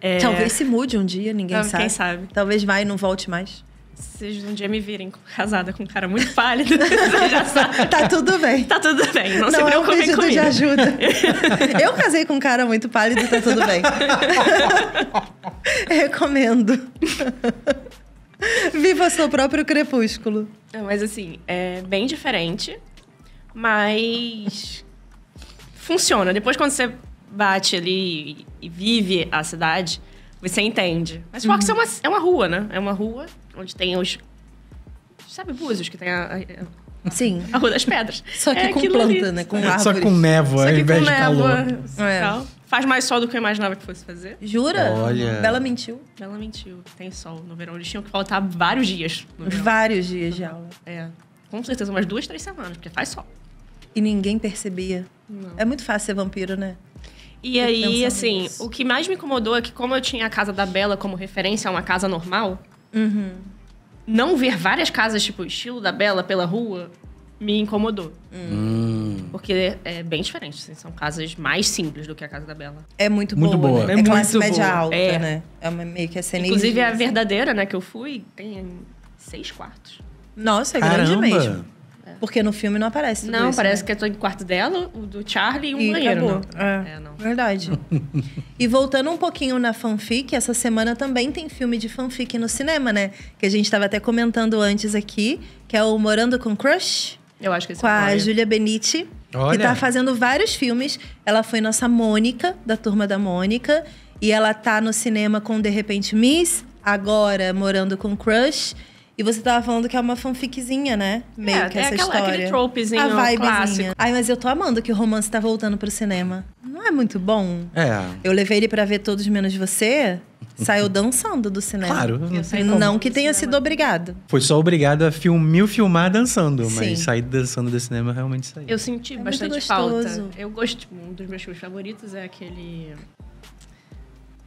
É... Talvez se mude um dia, ninguém não, sabe. Quem sabe. Talvez vai e não volte mais vocês um dia me virem casada com um cara muito pálido, já sabe. Tá tudo bem. Tá tudo bem, não, não se preocupem é um pedido de ajuda. Eu casei com um cara muito pálido, tá tudo bem. Recomendo. Viva seu próprio crepúsculo. mas assim, é bem diferente, mas funciona. Depois quando você bate ali e vive a cidade, você entende. Mas Fox é uhum. é, uma, é uma rua, né? É uma rua onde tem os. Sabe, Búzios, que tem a, a Sim. A Rua das Pedras. Só que é com planta, ali. né? Com é, árvores. Só com névoa, Só ao invés de calor. É. Faz mais sol do que eu imaginava que fosse fazer. Jura? Olha. Bela mentiu. Bela mentiu. Tem sol no verão. Eles tinham que faltar vários dias. Vários dias de aula. É. Com certeza, umas duas, três semanas, porque faz sol. E ninguém percebia. Não. É muito fácil ser vampiro, né? E aí, assim, o que mais me incomodou é que, como eu tinha a casa da Bela como referência a é uma casa normal, uhum. não ver várias casas, tipo, estilo da Bela pela rua, me incomodou. Hum. Porque é bem diferente, assim, são casas mais simples do que a casa da Bela. É muito, muito boa. boa. Né? É, é muito boa. média alta, é. né? É uma, meio que essa energia. Inclusive, a assim. verdadeira, né, que eu fui, tem seis quartos. Nossa, é Caramba. grande mesmo. Porque no filme não aparece tudo Não, isso, parece né? que eu tô em quarto dela, o do Charlie e um e banheiro. Acabou. Né? É. é, não. Verdade. e voltando um pouquinho na fanfic, essa semana também tem filme de fanfic no cinema, né? Que a gente estava até comentando antes aqui, que é o Morando com Crush. Eu acho que esse Com é a Júlia Benite, Olha. que tá fazendo vários filmes. Ela foi nossa Mônica, da Turma da Mônica. E ela tá no cinema com De Repente Miss, agora Morando com Crush. E você tava falando que é uma fanficzinha, né? Meio é, que é essa aquela, história. Aquele tropezinho a vibezinha. clássico. Ai, mas eu tô amando que o romance tá voltando pro cinema. Não é muito bom? É. Eu levei ele para ver Todos Menos Você saiu dançando do cinema. Claro. Não, não que tenha sido obrigado. Foi só obrigado a film, me filmar dançando, Sim. mas sair dançando do cinema realmente saiu. Eu senti é bastante falta. Eu gosto, um dos meus filmes favoritos é aquele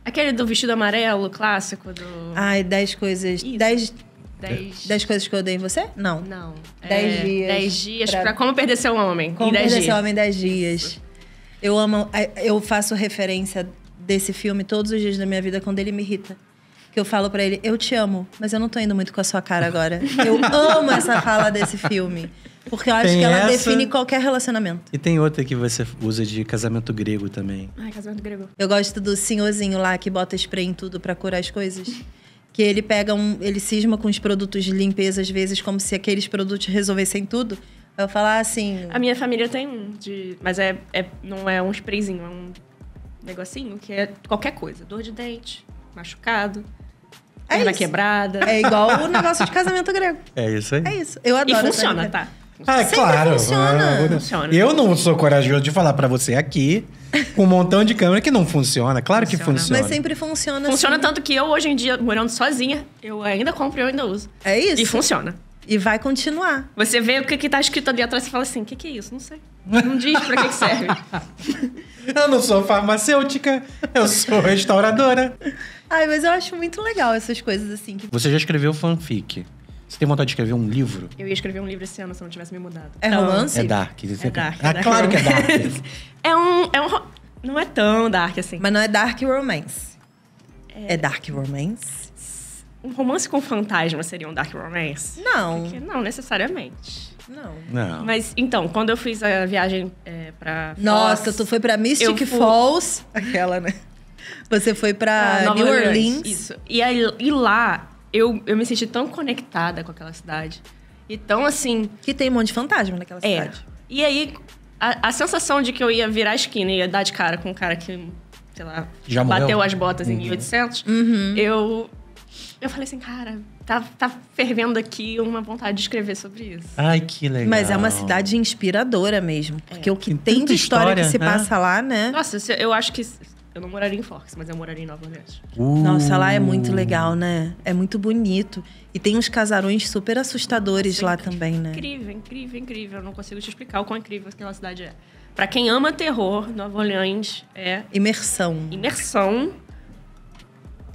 aquele do vestido amarelo clássico do Ai, dez coisas, Dez. 10... coisas que eu odeio em você? Não. Não. 10 é, dias. 10 dias pra... pra... como perder seu homem. Como perder dias. seu homem em 10 dias. Eu amo... Eu faço referência desse filme todos os dias da minha vida quando ele me irrita. Que eu falo para ele, eu te amo, mas eu não tô indo muito com a sua cara agora. Eu amo essa fala desse filme. Porque eu acho tem que ela essa... define qualquer relacionamento. E tem outra que você usa de casamento grego também. Ai, casamento grego. Eu gosto do senhorzinho lá que bota spray em tudo para curar as coisas que ele pega um, ele cisma com os produtos de limpeza às vezes como se aqueles produtos resolvessem tudo. Eu falar assim, ah, a minha família tem um de, mas é, é não é um sprayzinho, é um negocinho que é qualquer coisa, dor de dente, machucado, é isso. quebrada. É igual o negócio de casamento grego. É isso aí. É isso. Eu adoro. E funciona, tá? Ah, é claro. Funciona. Ah, funciona. Eu não sou corajoso de falar para você aqui com um montão de câmera que não funciona. Claro funciona. que funciona. Mas sempre funciona. Funciona assim. tanto que eu, hoje em dia, morando sozinha, eu ainda compro e eu ainda uso. É isso? E funciona. E vai continuar. Você vê o que, que tá escrito ali atrás e fala assim: o que, que é isso? Não sei. Não diz pra que, que serve. eu não sou farmacêutica, eu sou restauradora. Ai, mas eu acho muito legal essas coisas assim. Que... Você já escreveu fanfic? Você tem vontade de escrever um livro? Eu ia escrever um livro esse ano se eu não tivesse me mudado. É, é romance? É dark. É dark. Ah, é dark claro que é dark. é um. É um não é tão dark assim. Mas não é dark romance. É, é dark romance? Um romance com fantasma seria um dark romance? Não. Porque não necessariamente. Não. não. Mas então, quando eu fiz a viagem é, pra. Fox, Nossa, tu foi pra Mystic fui... Falls. Aquela, né? Você foi pra ah, New Orleans. Orleans. Isso. E, aí, e lá eu, eu me senti tão conectada com aquela cidade. E tão assim. Que tem um monte de fantasma naquela é. cidade. E aí, a, a, sensação de que eu ia virar a esquina e ia dar de cara com um cara que, sei lá, Já bateu morreu. as botas uhum. em 1800, uhum. eu. Eu falei assim, cara, tá, tá fervendo aqui uma vontade de escrever sobre isso. Ai, que legal. Mas é uma cidade inspiradora mesmo. Porque é. o que tem, tem de história, história, que se né? passa lá, né? Nossa, eu acho que eu não moraria em Forks, mas eu moraria em Nova Orleans. Uh. Nossa, lá é muito legal, né? É muito bonito. E tem uns casarões super assustadores Nossa, é lá incrível, também, né? Incrível, incrível, incrível. Eu não consigo te explicar o quão incrível aquela cidade é. Para quem ama terror, Nova Orleans é. Imersão. Imersão.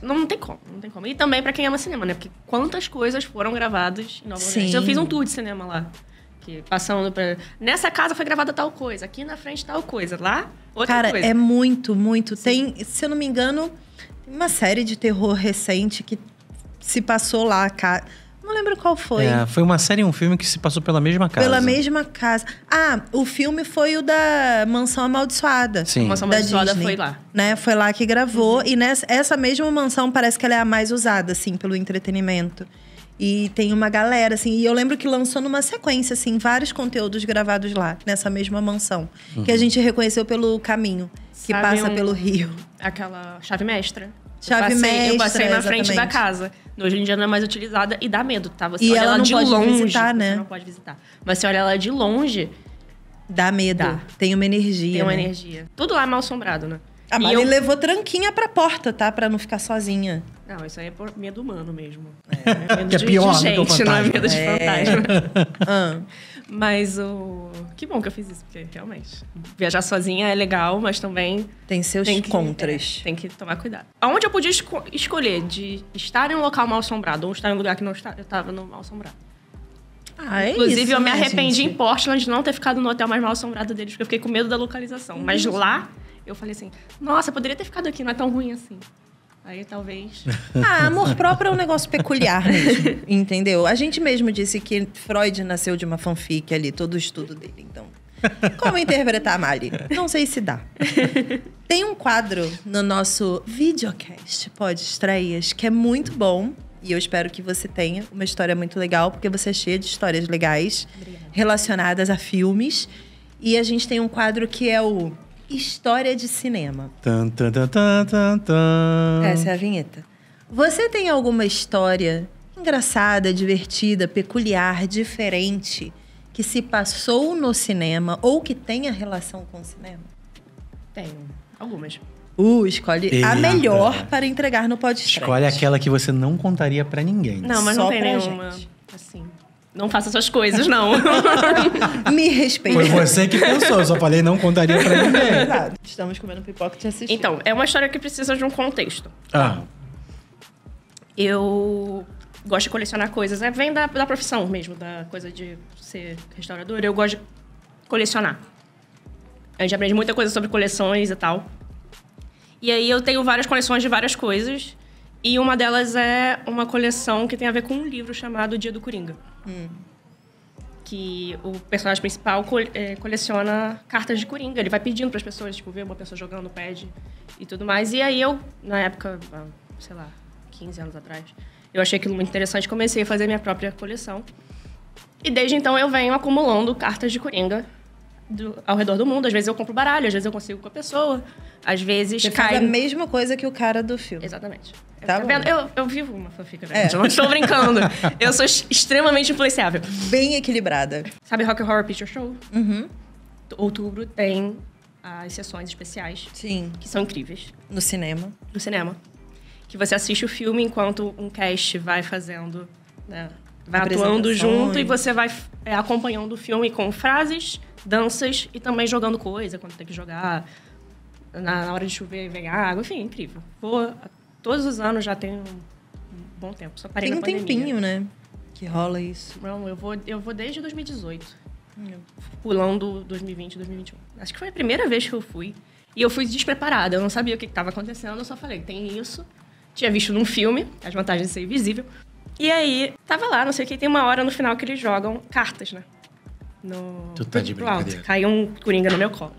Não, não tem como, não tem como. E também para quem ama cinema, né? Porque quantas coisas foram gravadas em Nova Sim. Orleans. Eu fiz um tour de cinema lá que passando Nessa casa foi gravada tal coisa, aqui na frente tal coisa, lá outra Cara, coisa. Cara, é muito, muito. Sim. Tem, se eu não me engano, tem uma série de terror recente que se passou lá, cara. Não lembro qual foi. É, foi uma série um filme que se passou pela mesma casa. Pela mesma casa. Ah, o filme foi o da Mansão Amaldiçoada. Sim. A Mansão Amaldiçoada Disney, foi lá. Né? Foi lá que gravou. Uhum. E nessa, essa mesma mansão parece que ela é a mais usada, assim, pelo entretenimento. E tem uma galera, assim. E eu lembro que lançou numa sequência, assim, vários conteúdos gravados lá, nessa mesma mansão. Uhum. Que a uhum. gente reconheceu pelo caminho que Sabe passa um, pelo rio. Aquela chave mestra. Chave eu passei, mestra. Eu passei na exatamente. frente da casa. Hoje em dia não é mais utilizada e dá medo, tá? Você e olha ela, ela de longe. Visitar, né? Você não pode visitar. Mas você olha ela de longe. Dá medo. Dá. Tem uma energia. Tem uma né? energia. Tudo lá é mal assombrado, né? A Mari eu... levou tranquinha pra porta, tá? Pra não ficar sozinha. Não, isso aí é por medo humano mesmo. É, é medo que é pior de gente, não é medo de fantasma. É. Ah. Mas o. Que bom que eu fiz isso, porque realmente. Viajar sozinha é legal, mas também. Tem seus tem que, contras. É, tem que tomar cuidado. Aonde eu podia esco escolher de estar em um local mal assombrado ou estar em um lugar que não está, eu estava no mal assombrado. Ah, é Inclusive, isso, eu me né, arrependi gente. em Portland de não ter ficado no hotel mais mal assombrado deles, porque eu fiquei com medo da localização. Mas lá eu falei assim, nossa, poderia ter ficado aqui, não é tão ruim assim. Aí talvez. Ah, amor próprio é um negócio peculiar mesmo, entendeu? A gente mesmo disse que Freud nasceu de uma fanfic ali, todo o estudo dele, então. Como interpretar Mali? Não sei se dá. Tem um quadro no nosso videocast, pode extrair, que é muito bom. E eu espero que você tenha uma história muito legal, porque você é cheia de histórias legais Obrigada. relacionadas a filmes. E a gente tem um quadro que é o História de cinema. Tan, tan, tan, tan, tan, Essa é a vinheta. Você tem alguma história engraçada, divertida, peculiar, diferente que se passou no cinema ou que tenha relação com o cinema? Tenho. Algumas. Uh, escolhe Eita. a melhor para entregar no podcast. Escolhe aquela que você não contaria para ninguém. Não, mas Só não tem nenhuma. Gente. Assim não faça essas coisas, não. Me respeite. Foi você que pensou, eu só falei não contaria pra ninguém. Estamos comendo pipoca e te assistindo. Então, é uma história que precisa de um contexto. Ah. Eu gosto de colecionar coisas, né? Vem da, da profissão mesmo, da coisa de ser restaurador. Eu gosto de colecionar. A gente aprende muita coisa sobre coleções e tal. E aí eu tenho várias coleções de várias coisas. E uma delas é uma coleção que tem a ver com um livro chamado Dia do Coringa. Hum. Que o personagem principal cole é, coleciona cartas de Coringa. Ele vai pedindo para as pessoas, tipo, ver uma pessoa jogando, pede e tudo mais. E aí eu, na época, sei lá, 15 anos atrás, eu achei aquilo muito interessante. Comecei a fazer minha própria coleção. E desde então eu venho acumulando cartas de Coringa do, ao redor do mundo. Às vezes eu compro baralho, às vezes eu consigo com a pessoa, às vezes Você cai. Faz a mesma coisa que o cara do filme. Exatamente. Tá eu, eu, eu, vivo uma fanfic, é. Eu não estou brincando. eu sou extremamente influenciável. Bem equilibrada. Sabe Rock Horror Picture Show? Uhum. Outubro tem as sessões especiais. Sim. Que são incríveis. No cinema. No cinema. Que você assiste o filme enquanto um cast vai fazendo, né? Vai atuando junto e você vai é, acompanhando o filme com frases danças e também jogando coisa quando tem que jogar. Na, na hora de chover vem água, enfim, incrível. Vou todos os anos já tenho um bom tempo. Só parei Tem um tempinho, né? Que rola isso. Não, eu vou, eu vou desde 2018. Hum. Pulando 2020, 2021. Acho que foi a primeira vez que eu fui. E eu fui despreparada, eu não sabia o que estava acontecendo, eu só falei, tem isso. Tinha visto num filme, as vantagens de ser invisível. E aí, tava lá, não sei o que, tem uma hora no final que eles jogam cartas, né? no tu tá de brincadeira. Caiu um coringa no meu colo.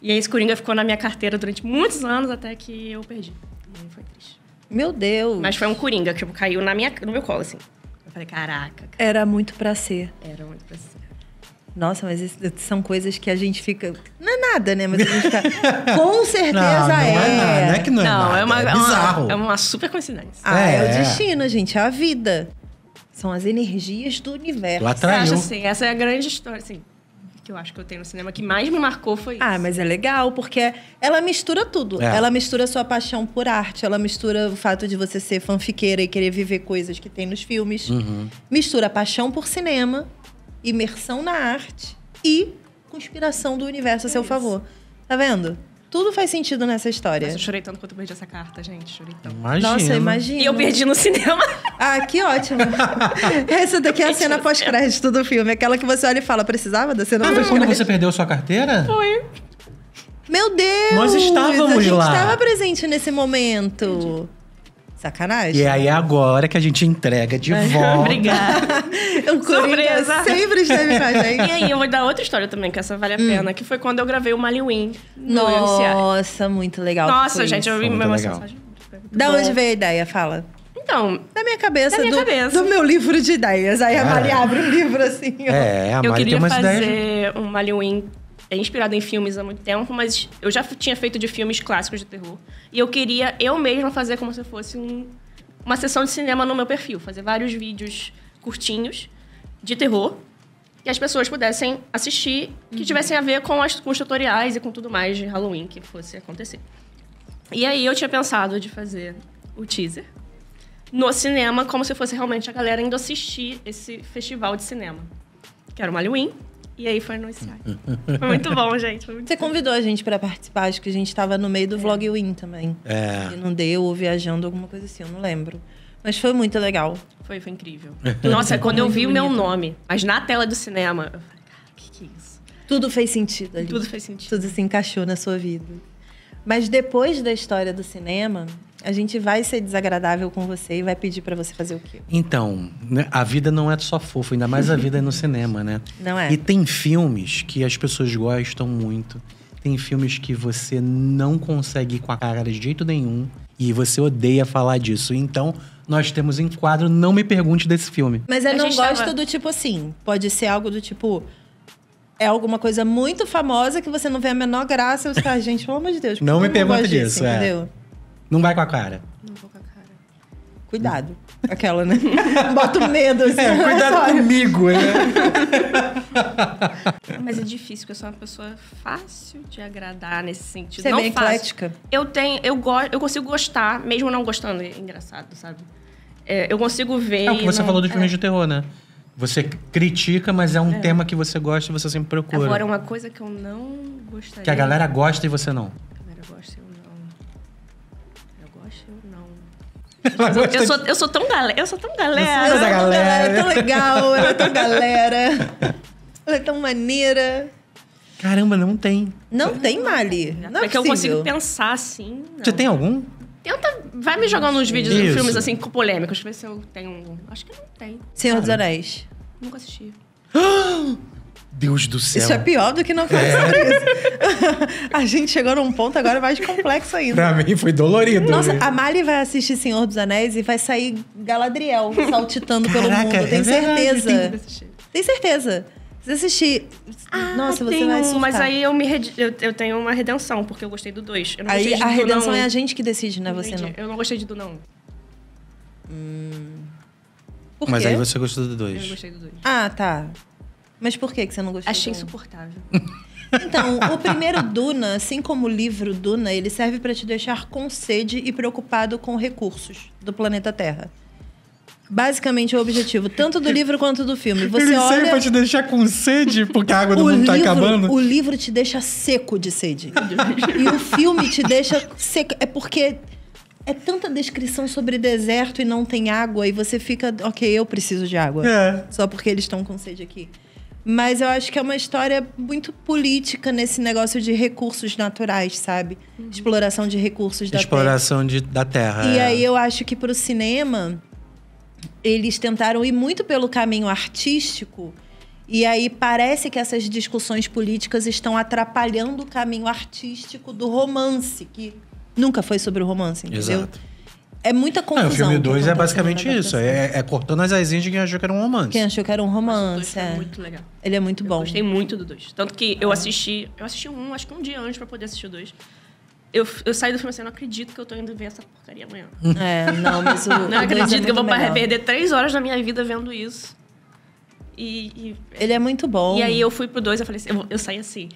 E aí esse coringa ficou na minha carteira durante muitos anos até que eu perdi. E foi triste. Meu Deus! Mas foi um coringa que tipo, caiu na minha, no meu colo, assim. Eu falei, caraca. Cara. Era muito pra ser. Era muito pra ser. Nossa, mas isso, são coisas que a gente fica. Não é nada, né? Mas a gente fica. Com certeza não, não é. É, não é que não é. Não, é nada, é, é, uma, é, uma, é uma super coincidência. Ah, é. é o destino, gente. É a vida. São as energias do universo. Lá tá Você acha assim? Essa é a grande história, assim, que eu acho que eu tenho no cinema que mais me marcou foi ah, isso. Ah, mas é legal, porque ela mistura tudo. É. Ela mistura sua paixão por arte, ela mistura o fato de você ser fanfiqueira e querer viver coisas que tem nos filmes. Uhum. Mistura paixão por cinema, imersão na arte e conspiração do universo a seu é favor. Tá vendo? Tudo faz sentido nessa história. Mas eu chorei tanto quanto eu perdi essa carta, gente. Chorei tanto. Imagina. Nossa, imagina. E eu perdi no cinema. Ah, que ótimo. essa daqui é a cena pós-crédito do filme. Aquela que você olha e fala, precisava da cena pós-crédito. quando você perdeu sua carteira? Foi. Meu Deus! Nós estávamos lá. A gente lá. estava presente nesse momento. Entendi. Sacanagem. E é aí né? agora que a gente entrega de volta. Obrigada. o Coringa Surpresa. sempre esteve com a gente. E aí, eu vou dar outra história também, que essa vale a hum. pena, que foi quando eu gravei o Maliwin no MCI. Nossa, muito legal. Nossa, gente, isso. eu vi uma muito legal. mensagem. Da onde veio a ideia? Fala. Então, Da minha cabeça. Da minha do, cabeça. do meu livro de ideias. Aí a Mari abre o livro assim, ó. É, a eu Mari tem queria umas ideias. fazer um Maliwin é inspirado em filmes há muito tempo, mas eu já tinha feito de filmes clássicos de terror. E eu queria eu mesma fazer como se fosse um, uma sessão de cinema no meu perfil, fazer vários vídeos curtinhos de terror que as pessoas pudessem assistir, que uhum. tivessem a ver com, as, com os tutoriais e com tudo mais de Halloween que fosse acontecer. E aí eu tinha pensado de fazer o teaser no cinema, como se fosse realmente a galera indo assistir esse festival de cinema, que era o Halloween. E aí foi no anunciado. Hum, hum, hum. Foi muito bom, gente. Muito Você bom. convidou a gente para participar, acho que a gente estava no meio do é. Vlog Win também. É. E não deu, ou viajando, alguma coisa assim, eu não lembro. Mas foi muito legal. Foi, foi incrível. Nossa, quando eu vi o meu nome, mas na tela do cinema, eu falei, cara, o que, que é isso? Tudo fez sentido ali. Tudo fez sentido. Tudo se encaixou na sua vida. Mas depois da história do cinema, a gente vai ser desagradável com você e vai pedir para você fazer o quê? Então, né, a vida não é só fofo, ainda mais a vida é no cinema, né? Não é. E tem filmes que as pessoas gostam muito. Tem filmes que você não consegue ir com a cara de jeito nenhum e você odeia falar disso. Então, nós temos em quadro Não Me Pergunte desse filme. Mas eu não gosto tava... do tipo assim. Pode ser algo do tipo. É alguma coisa muito famosa que você não vê a menor graça. Você fala, gente, pelo amor de Deus. Não me não pergunta disso, disso é. entendeu? Não vai com a cara. Não vou com a cara. Cuidado. Aquela, né? Bota o medo. É, assim, é, cuidado comigo, né? Mas é difícil, porque eu sou uma pessoa fácil de agradar nesse sentido. Você é não é bem fácil. eclética? Eu tenho, eu, go, eu consigo gostar, mesmo não gostando. É engraçado, sabe? É, eu consigo ver. É o que você não, falou do filme é. de terror, né? Você critica, mas é um é. tema que você gosta e você sempre procura. Agora, uma coisa que eu não gostaria. Que a galera gosta e você não. A galera gosta Eu sou, eu sou tão galera. Eu sou tão galera. Ela, galera. ela é tão legal, ela é tão galera. Ela é tão maneira. Caramba, não tem. Não tem, Mali. É não é, é que eu consigo pensar assim. Não. Você tem algum? Tenta. Vai me jogando uns vídeos e filmes assim polêmicos. Deixa eu ver se eu tenho um. Acho que não tem. Senhor dos Anéis. Nunca assisti. Deus do céu. Isso é pior do que não fazer é. isso. a gente chegou num ponto agora mais complexo ainda. pra mim foi dolorido. Nossa, mesmo. a Mali vai assistir Senhor dos Anéis e vai sair Galadriel saltitando Caraca, pelo mundo. É tenho é certeza. Verdade, Tem certeza. Você assistir. Ah, Nossa, você vai surtar. Mas aí eu me red... eu, eu, tenho uma redenção, porque eu gostei do dois. Eu não aí a redenção não. é a gente que decide, né? Você não. Eu não gostei de do não. Hum... hum. Mas aí você gostou do 2. Eu gostei do dois. Ah, tá. Mas por que, que você não gostou? Achei insuportável. Então, o primeiro Duna, assim como o livro Duna, ele serve para te deixar com sede e preocupado com recursos do planeta Terra. Basicamente é o objetivo, tanto do livro quanto do filme. Você ele olha... serve pra te deixar com sede, porque a água do o mundo tá livro, acabando. O livro te deixa seco de sede. e o filme te deixa seco. É porque é tanta descrição sobre deserto e não tem água, e você fica, ok, eu preciso de água. É. Só porque eles estão com sede aqui. Mas eu acho que é uma história muito política nesse negócio de recursos naturais, sabe? Uhum. Exploração de recursos da Exploração terra. De, da terra. E é. aí eu acho que pro cinema, eles tentaram ir muito pelo caminho artístico. E aí parece que essas discussões políticas estão atrapalhando o caminho artístico do romance, que nunca foi sobre o romance, entendeu? Exato. É, é muita confusão. Não, o filme 2 é basicamente isso. É, é, cortando as asinhas de quem achou que era um romance. Quem achou que era um romance, é. é. muito legal. Ele é muito eu bom. Eu gostei muito do 2. Tanto que eu assisti... Eu assisti um, acho que um dia antes pra poder assistir o 2. Eu, eu saí do filme assim, não acredito que eu tô indo ver essa porcaria amanhã. É, não, mas o, Não o é acredito é que eu vou perder três horas da minha vida vendo isso. E, e, Ele é muito bom. E aí eu fui pro 2, e falei assim, eu, eu saí assim...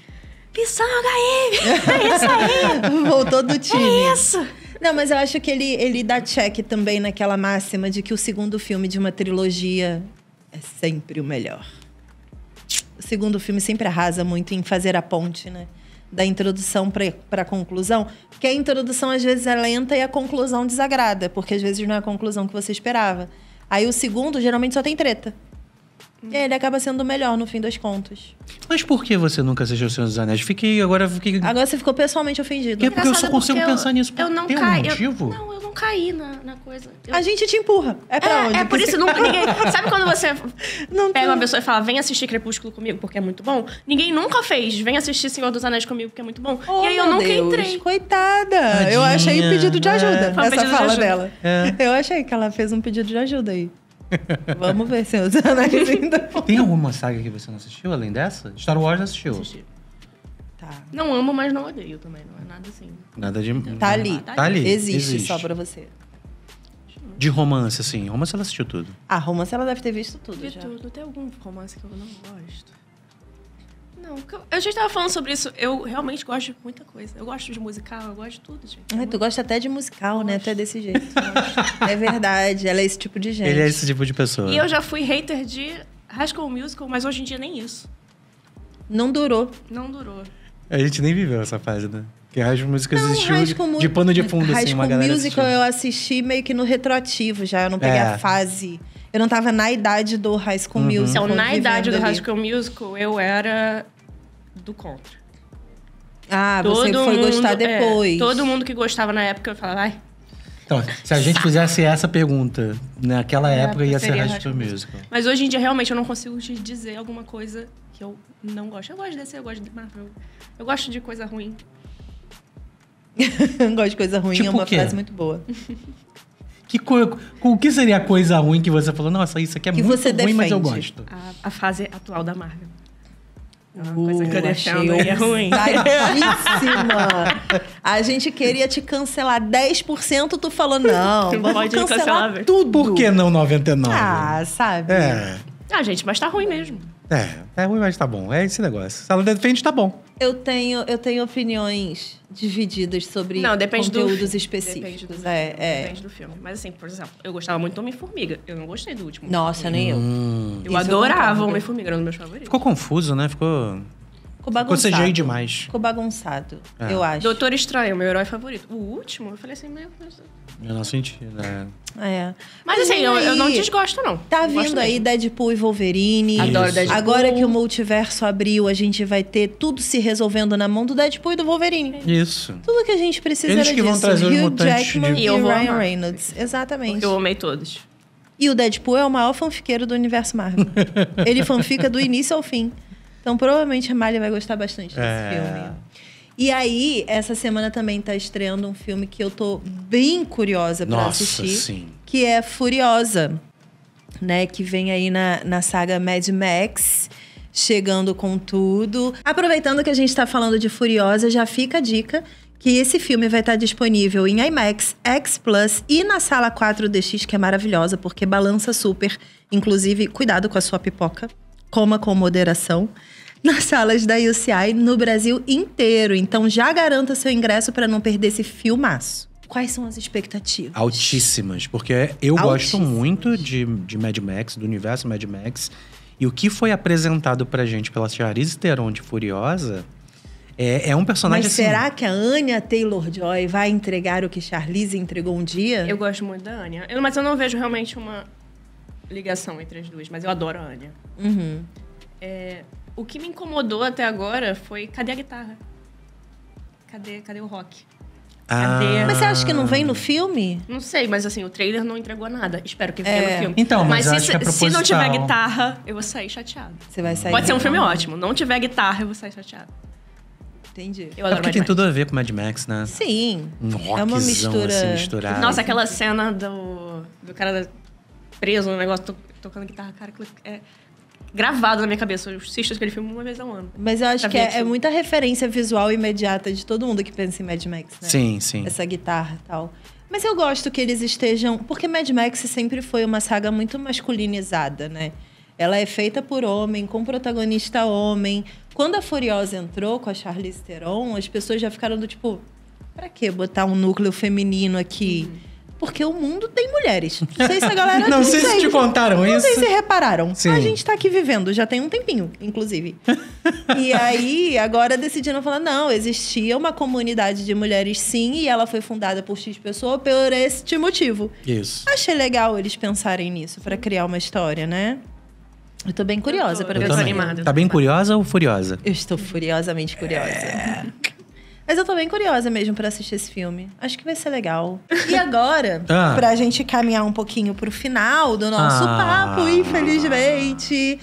Pissão HM! É isso aí! Voltou do é time. É isso! Não, mas eu acho que ele, ele dá check também naquela máxima de que o segundo filme de uma trilogia é sempre o melhor. O segundo filme sempre arrasa muito em fazer a ponte, né? Da introdução para a conclusão. Porque a introdução às vezes é lenta e a conclusão desagrada, porque às vezes não é a conclusão que você esperava. Aí o segundo geralmente só tem treta. Ele acaba sendo o melhor, no fim das contas. Mas por que você nunca assistiu O Senhor dos Anéis? Fiquei, agora fiquei... Agora você ficou pessoalmente ofendido. É porque eu só consigo eu- pensar nisso. Eu não um caí. eu- motivo? não, eu não caí na, na coisa. Eu- A gente te empurra. É pra é, onde? é, por isso nunca ninguém. Sabe quando você Não pega uma pessoa e fala, vem assistir Crepúsculo comigo porque é muito bom? Ninguém nunca fez, vem assistir Senhor dos Anéis comigo porque é muito bom. Oh, e aí eu nunca Deus. entrei. Coitada. Tadinha. Eu achei pedido de né? ajuda. É. Foi um essa de fala ajuda. dela. É. Eu achei que ela fez um pedido de ajuda aí. Vamos ver se os anéis ainda Tem alguma saga que você não assistiu além dessa? Star Wars assistiu. Assisti. Tá. Não amo, mas não odeio também. Não é nada assim. Nada de. Tá ali. Tá ali. Existe, Existe. só pra você. De romance, assim. Romance ela assistiu tudo. Ah, romance ela deve ter visto tudo. Vi já. tudo. Tem algum romance que eu não gosto? Não, eu já estava falando sobre isso. Eu realmente gosto de muita coisa. Eu gosto de musical, eu gosto de tudo, gente. é tu muito... gosta até de musical, eu né? tu Até desse jeito. é verdade, ela é esse tipo de gente. Ele é esse tipo de pessoa. E eu já fui hater de High School Musical, mas hoje em dia nem isso. Não durou. Não durou. A gente nem viveu essa fase, né? Porque High School Musical existiu de, mu de, pano de fundo, High assim, uma galera Musical eu assisti meio que no retroativo já. Eu não peguei é. a fase... Eu não estava na idade do High School uhum. Musical. Então, na idade do High School Musical, eu era do contra. Ah, todo você foi mundo, gostar é, depois. É, todo mundo que gostava na época falava, ai. Então, se a gente fizesse essa pergunta naquela é, época, ia ser High School Mas hoje em dia, realmente, eu não consigo te dizer alguma coisa que eu não gosto. Eu gosto de eu gosto de Marvel. Eu gosto de coisa ruim. eu gosto de coisa ruim, é tipo é uma frase muito boa. Que co, o que seria a coisa ruim que você falou? Nossa, isso aqui é que muito ruim, mas eu gosto. A, a fase atual da Marvel. É uma coisa que eu deixando aí é ruim. A gente queria te cancelar 10%, tu falou, não, tu vamos cancelar, cancelar tudo. Por que não 99%? Ah, sabe? É. Ah, gente, mas tá ruim mesmo. É, é ruim, mas tá bom. É esse negócio. Se ela defende, tá bom. Eu tenho, eu tenho opiniões divididas sobre não, depende conteúdos do, específicos. Depende do, é, filme, é, é. depende do filme. Mas assim, por exemplo, eu gostava muito do Homem-Formiga. Eu não gostei do último. Nossa, filme. nem eu. Hum. Eu Isso adorava Homem-Formiga, era um dos meus favoritos. Ficou confuso, né? Ficou... Ficou bagunçado. Ficou CGI demais. Ficou bagunçado, é. eu acho. Doutor Estranho, meu herói favorito. O último, eu falei assim, meu Deus. Eu não senti, né? É. Mas, assim, eu, eu, não desgosto, não. Tá não vindo aí mesmo. Deadpool e Wolverine. Adoro Deadpool. Agora que o multiverso abriu, a gente vai ter tudo se resolvendo na mão do Deadpool e do Wolverine. Isso. Tudo que a gente precisa Eles é que disso. vão trazer Hugh os mutantes Jackman de... e, eu e Ryan amar. Reynolds. Exatamente. Eu amei todos. E o Deadpool é o maior fanfiqueiro do universo Marvel. Ele fanfica do início ao fim. Então provavelmente a Malha vai gostar bastante desse é... filme. E aí, essa semana também tá estreando um filme que eu tô bem curiosa para assistir. Sim. Que é Furiosa, né? Que vem aí na, na saga Mad Max chegando com tudo. Aproveitando que a gente está falando de Furiosa, já fica a dica que esse filme vai estar tá disponível em IMAX, X Plus e na sala 4DX, que é maravilhosa, porque balança super. Inclusive, cuidado com a sua pipoca, coma com moderação nas salas da UCI no Brasil inteiro. Então já garanta seu ingresso para não perder esse filmaço. Quais são as expectativas? Altíssimas, porque eu Altíssimas. gosto muito de, de Mad Max, do universo Mad Max. E o que foi apresentado pra gente pela Charlize Theron de Furiosa é, é um personagem Mas será assim que a Anya Taylor-Joy vai entregar o que Charlize entregou um dia? Eu gosto muito da Anya. Eu, mas eu não vejo realmente uma ligação entre as duas. Mas eu adoro a Anya. Uhum. É, o que me incomodou até agora foi cadê a guitarra? Cadê, cadê o rock? Ah. Mas você acha que não vem no filme? Não sei, mas assim, o trailer não entregou nada. Espero que venha é. no filme. Então, mas, mas se, é se, não tiver guitarra, eu vou sair chateado. Você vai sair. Pode ser um filme ótimo. Não tiver guitarra, eu vou sair chateado. Entendi. Eu é porque Mad tem Max. tudo a ver com Mad Max, né? Sim. Um rockzão, é uma assim, mistura. Assim, Nossa, aquela cena do, do cara preso no negócio to, tocando guitarra, cara, é, gravado na minha cabeça. Eu assisto aquele filme uma vez ao ano. Mas eu acho que é, é, tipo muita referência visual imediata de todo mundo que pensa em Mad Max, né? Sim, sim. Essa guitarra e tal. Mas eu gosto que eles estejam. Porque Mad Max sempre foi uma saga muito masculinizada, né? Ela é feita por homem, com protagonista homem. Quando a Furiosa entrou com a Charlize Theron, as pessoas já ficaram do tipo: pra que botar um núcleo feminino aqui? Uhum. Porque o mundo tem mulheres. Não sei se a galera. não, não sei, se te contaram não isso. Não sei se repararam. Sim. A gente tá aqui vivendo, já tem um tempinho, inclusive. e aí, agora decidiram falar: não, existia uma comunidade de mulheres sim, e ela foi fundada por X pessoa por este motivo. Isso. Achei legal eles pensarem nisso para criar uma história, né? Eu tô bem curiosa para ver essa animada. Tá bem curiosa ou furiosa? Eu estou furiosamente curiosa. É. Mas eu tô bem curiosa mesmo para assistir esse filme. Acho que vai ser legal. E agora, ah. pra gente caminhar um pouquinho pro final do nosso ah. papo, infelizmente.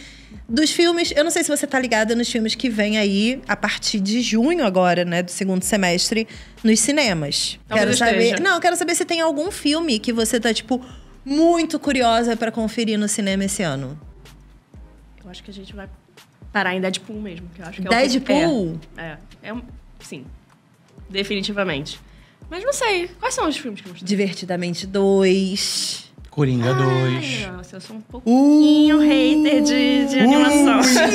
Dos filmes, eu não sei se você tá ligada nos filmes que vem aí a partir de junho agora, né, do segundo semestre, nos cinemas. Talvez quero saber. Esteja. Não, quero saber se tem algum filme que você tá tipo muito curiosa para conferir no cinema esse ano. Eu acho que a gente vai parar em Deadpool mesmo, que eu acho que é Deadpool? é Deadpool. É, é, é, sim definitivamente. Mas não sei, quais são os filmes que eu Divertidamente 2. Coringa 2. Nossa, eu sou um pouquinho uh, hater de, de uh! animação.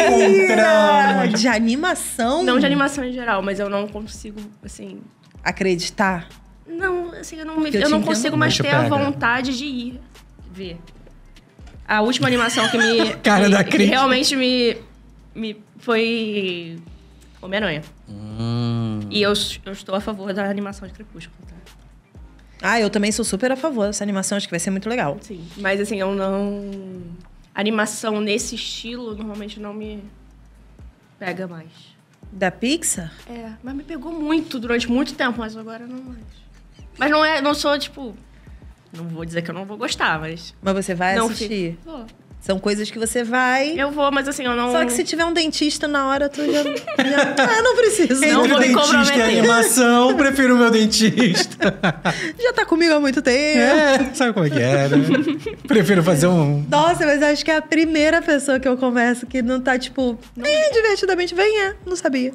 Uh, de animação? Não de animação em geral, mas eu não consigo, assim. Acreditar? Não, assim, eu não, eu, eu não consigo mais ter pega. a vontade de ir ver. A última animação que me. Cara me, da crítica. realmente me. me foi. Homem-Aranha. Hum. E eu, eu, estou a favor da animação de Crepúsculo, tá? Ah, eu também sou super a favor dessa animação, acho que vai ser muito legal. Sim, mas assim, eu não. animação nesse estilo normalmente não me pega mais. Da Pixar? É, mas me pegou muito durante muito tempo, mas agora não mais. Mas não é, não sou tipo, não vou dizer que eu não vou gostar, mas. Mas você vai não assistir? Fico... Vou. São coisas que você vai. Eu vou, mas assim, eu não. Só que se tiver um dentista na hora, tu já. Ah, não preciso. Não Entre não vou dentista e animação, prefiro o meu dentista. já tá comigo há muito tempo. É, sabe como é que é, né? prefiro fazer um. Nossa, mas acho que é a primeira pessoa que eu converso que não tá, tipo, não... divertidamente, vem é. Não sabia.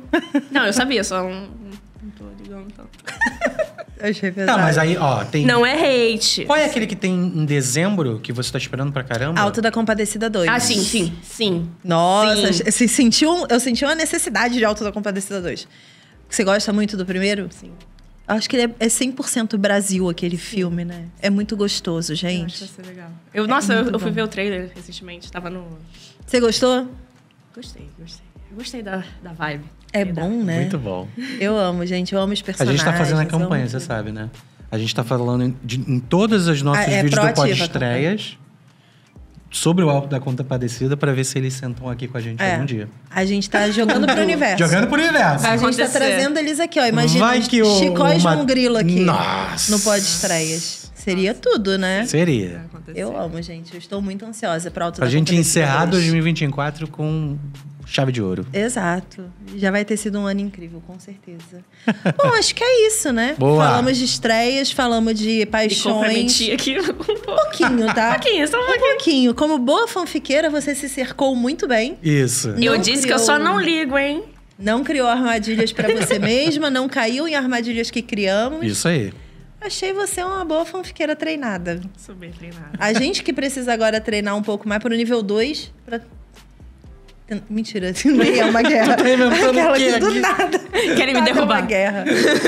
Não, eu sabia, só não, não tô ligando tanto. Achei pesado. Tá, mas aí, ó, tem. Não é hate. Qual é aquele que tem em dezembro que você tá esperando pra caramba? Alto da Compadecida 2. Ah, sim, sim. Sim. Nossa, sim. Se sentiu, eu senti uma necessidade de Alto da Compadecida 2. Você gosta muito do primeiro? Sim. Acho que ele é 100% é Brasil, aquele Sim. filme, né? É muito gostoso, gente. Eu acho que vai ser legal. Eu, é nossa, eu, eu, fui ver o trailer recentemente. Tava no. Você gostou? Gostei, gostei. gostei da, da vibe. É bom, né? Muito bom. Eu amo, gente. Eu amo os personagens. A gente tá fazendo a campanha, você sabe, né? A gente tá falando em, de, em todas as nossas ah, é vídeos do pós-estreias sobre o álcool da conta padecida para ver se eles sentam aqui com a gente é. algum dia. A gente tá jogando pro universo. Jogando pro universo. A gente tá trazendo eles aqui, ó. Imagina Vai que o, Chicó uma... e João Grilo aqui Nossa. no pós-estreias. Seria tudo, né? Seria. Eu amo, gente. Eu estou muito ansiosa para o a A gente encerrar 2024 com chave de ouro. Exato. Já vai ter sido um ano incrível, com certeza. Bom, acho que é isso, né? Boa. Falamos de estreias, falamos de paixões. Me aqui um pouquinho, tá? um pouquinho, só um pouquinho. Um pouquinho. Como boa fanfiqueira, você se cercou muito bem. Isso. Não eu disse criou... que eu só não ligo, hein? Não criou armadilhas para você mesma, não caiu em armadilhas que criamos. Isso aí. Achei você uma boa fanfiqueira treinada. Sou bem treinada. A gente que precisa agora treinar um pouco mais para o nível 2, para Mentira, assim, nem é uma guerra. Tô tá Aquela que do nada. Querem me derrubar. É uma guerra.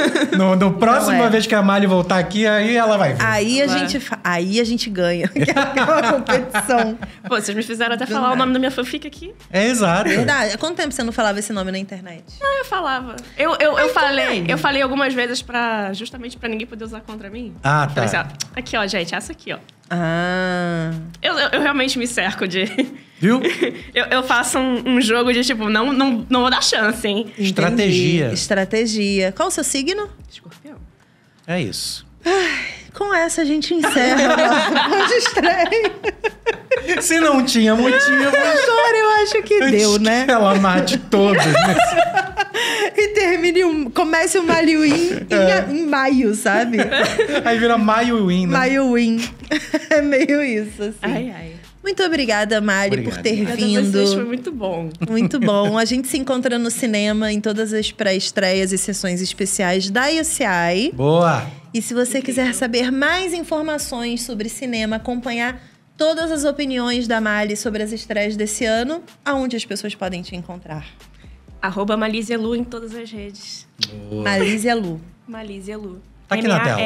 No, no próxima é. vez que a Mali voltar aqui, aí ela vai. Aí a, vai. gente, aí a gente ganha. é uma competição. Pô, vocês me fizeram até do falar nada. o nome da minha fanfic aqui. É, exato. Verdade. Há quanto tempo você não falava esse nome na internet? Não, eu falava. Eu, eu, eu, ah, eu então falei também. eu falei algumas vezes pra, justamente pra ninguém poder usar contra mim. Ah, tá. Falei assim, ó, aqui, ó, gente, essa aqui, ó. Ah. Eu, eu, eu realmente me cerco de. Viu? eu, eu faço um, um, jogo de tipo, não, não, não vou dar chance, hein? Entendi. Estratégia. Estratégia. Qual o seu signo? Escorpião. É isso. Ai com essa a gente encerra o estreia. Se não tinha motivo. Agora eu acho que deu, né? Que ela mate todos. Né? termine um. Comece o um é. em, em, maio, sabe? Aí vira Maio né? Maio É meio isso, assim. Ai, ai. Muito obrigada, Mari, por ter Mari. vindo. Vocês, foi muito bom. Muito bom. A gente se encontra no cinema em todas as pré-estreias e sessões especiais da UCI. Boa! E se você Incrível. quiser saber mais informações sobre cinema, acompanhar todas as opiniões da Mali sobre as estreias desse ano, aonde as pessoas podem te encontrar? Arroba Malise Lu em todas as redes. Boa. Lu. Malise Lu. Tá aqui na tela.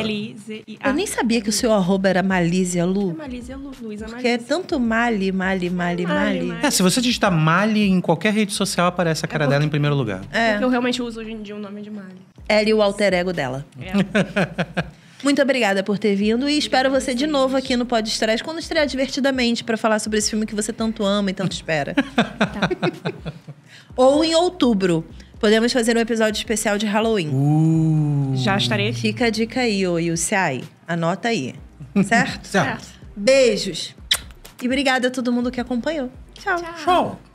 Eu nem sabia que o seu arroba era Malícia Lu. É Malícia Lu, Luísa Porque é tanto Mali, Mali, Mali, Mali. É, se você digitar Mali em qualquer rede social, aparece a é cara é porque... dela em primeiro lugar. É. Porque eu realmente uso hoje em dia o nome de Mali. É e o alter ego dela. É. Muito obrigada por ter vindo e espero você de novo aqui no Pode Estrear quando estrear divertidamente para falar sobre esse filme que você tanto ama e tanto espera. tá. Ou em outubro. Podemos fazer um episódio especial de Halloween. Uh. Já estarei aqui. Fica a dica aí, ô Yusai. Anota aí. Certo? certo. Beijos. E obrigada a todo mundo que acompanhou. Tchau. Tchau. Tchau.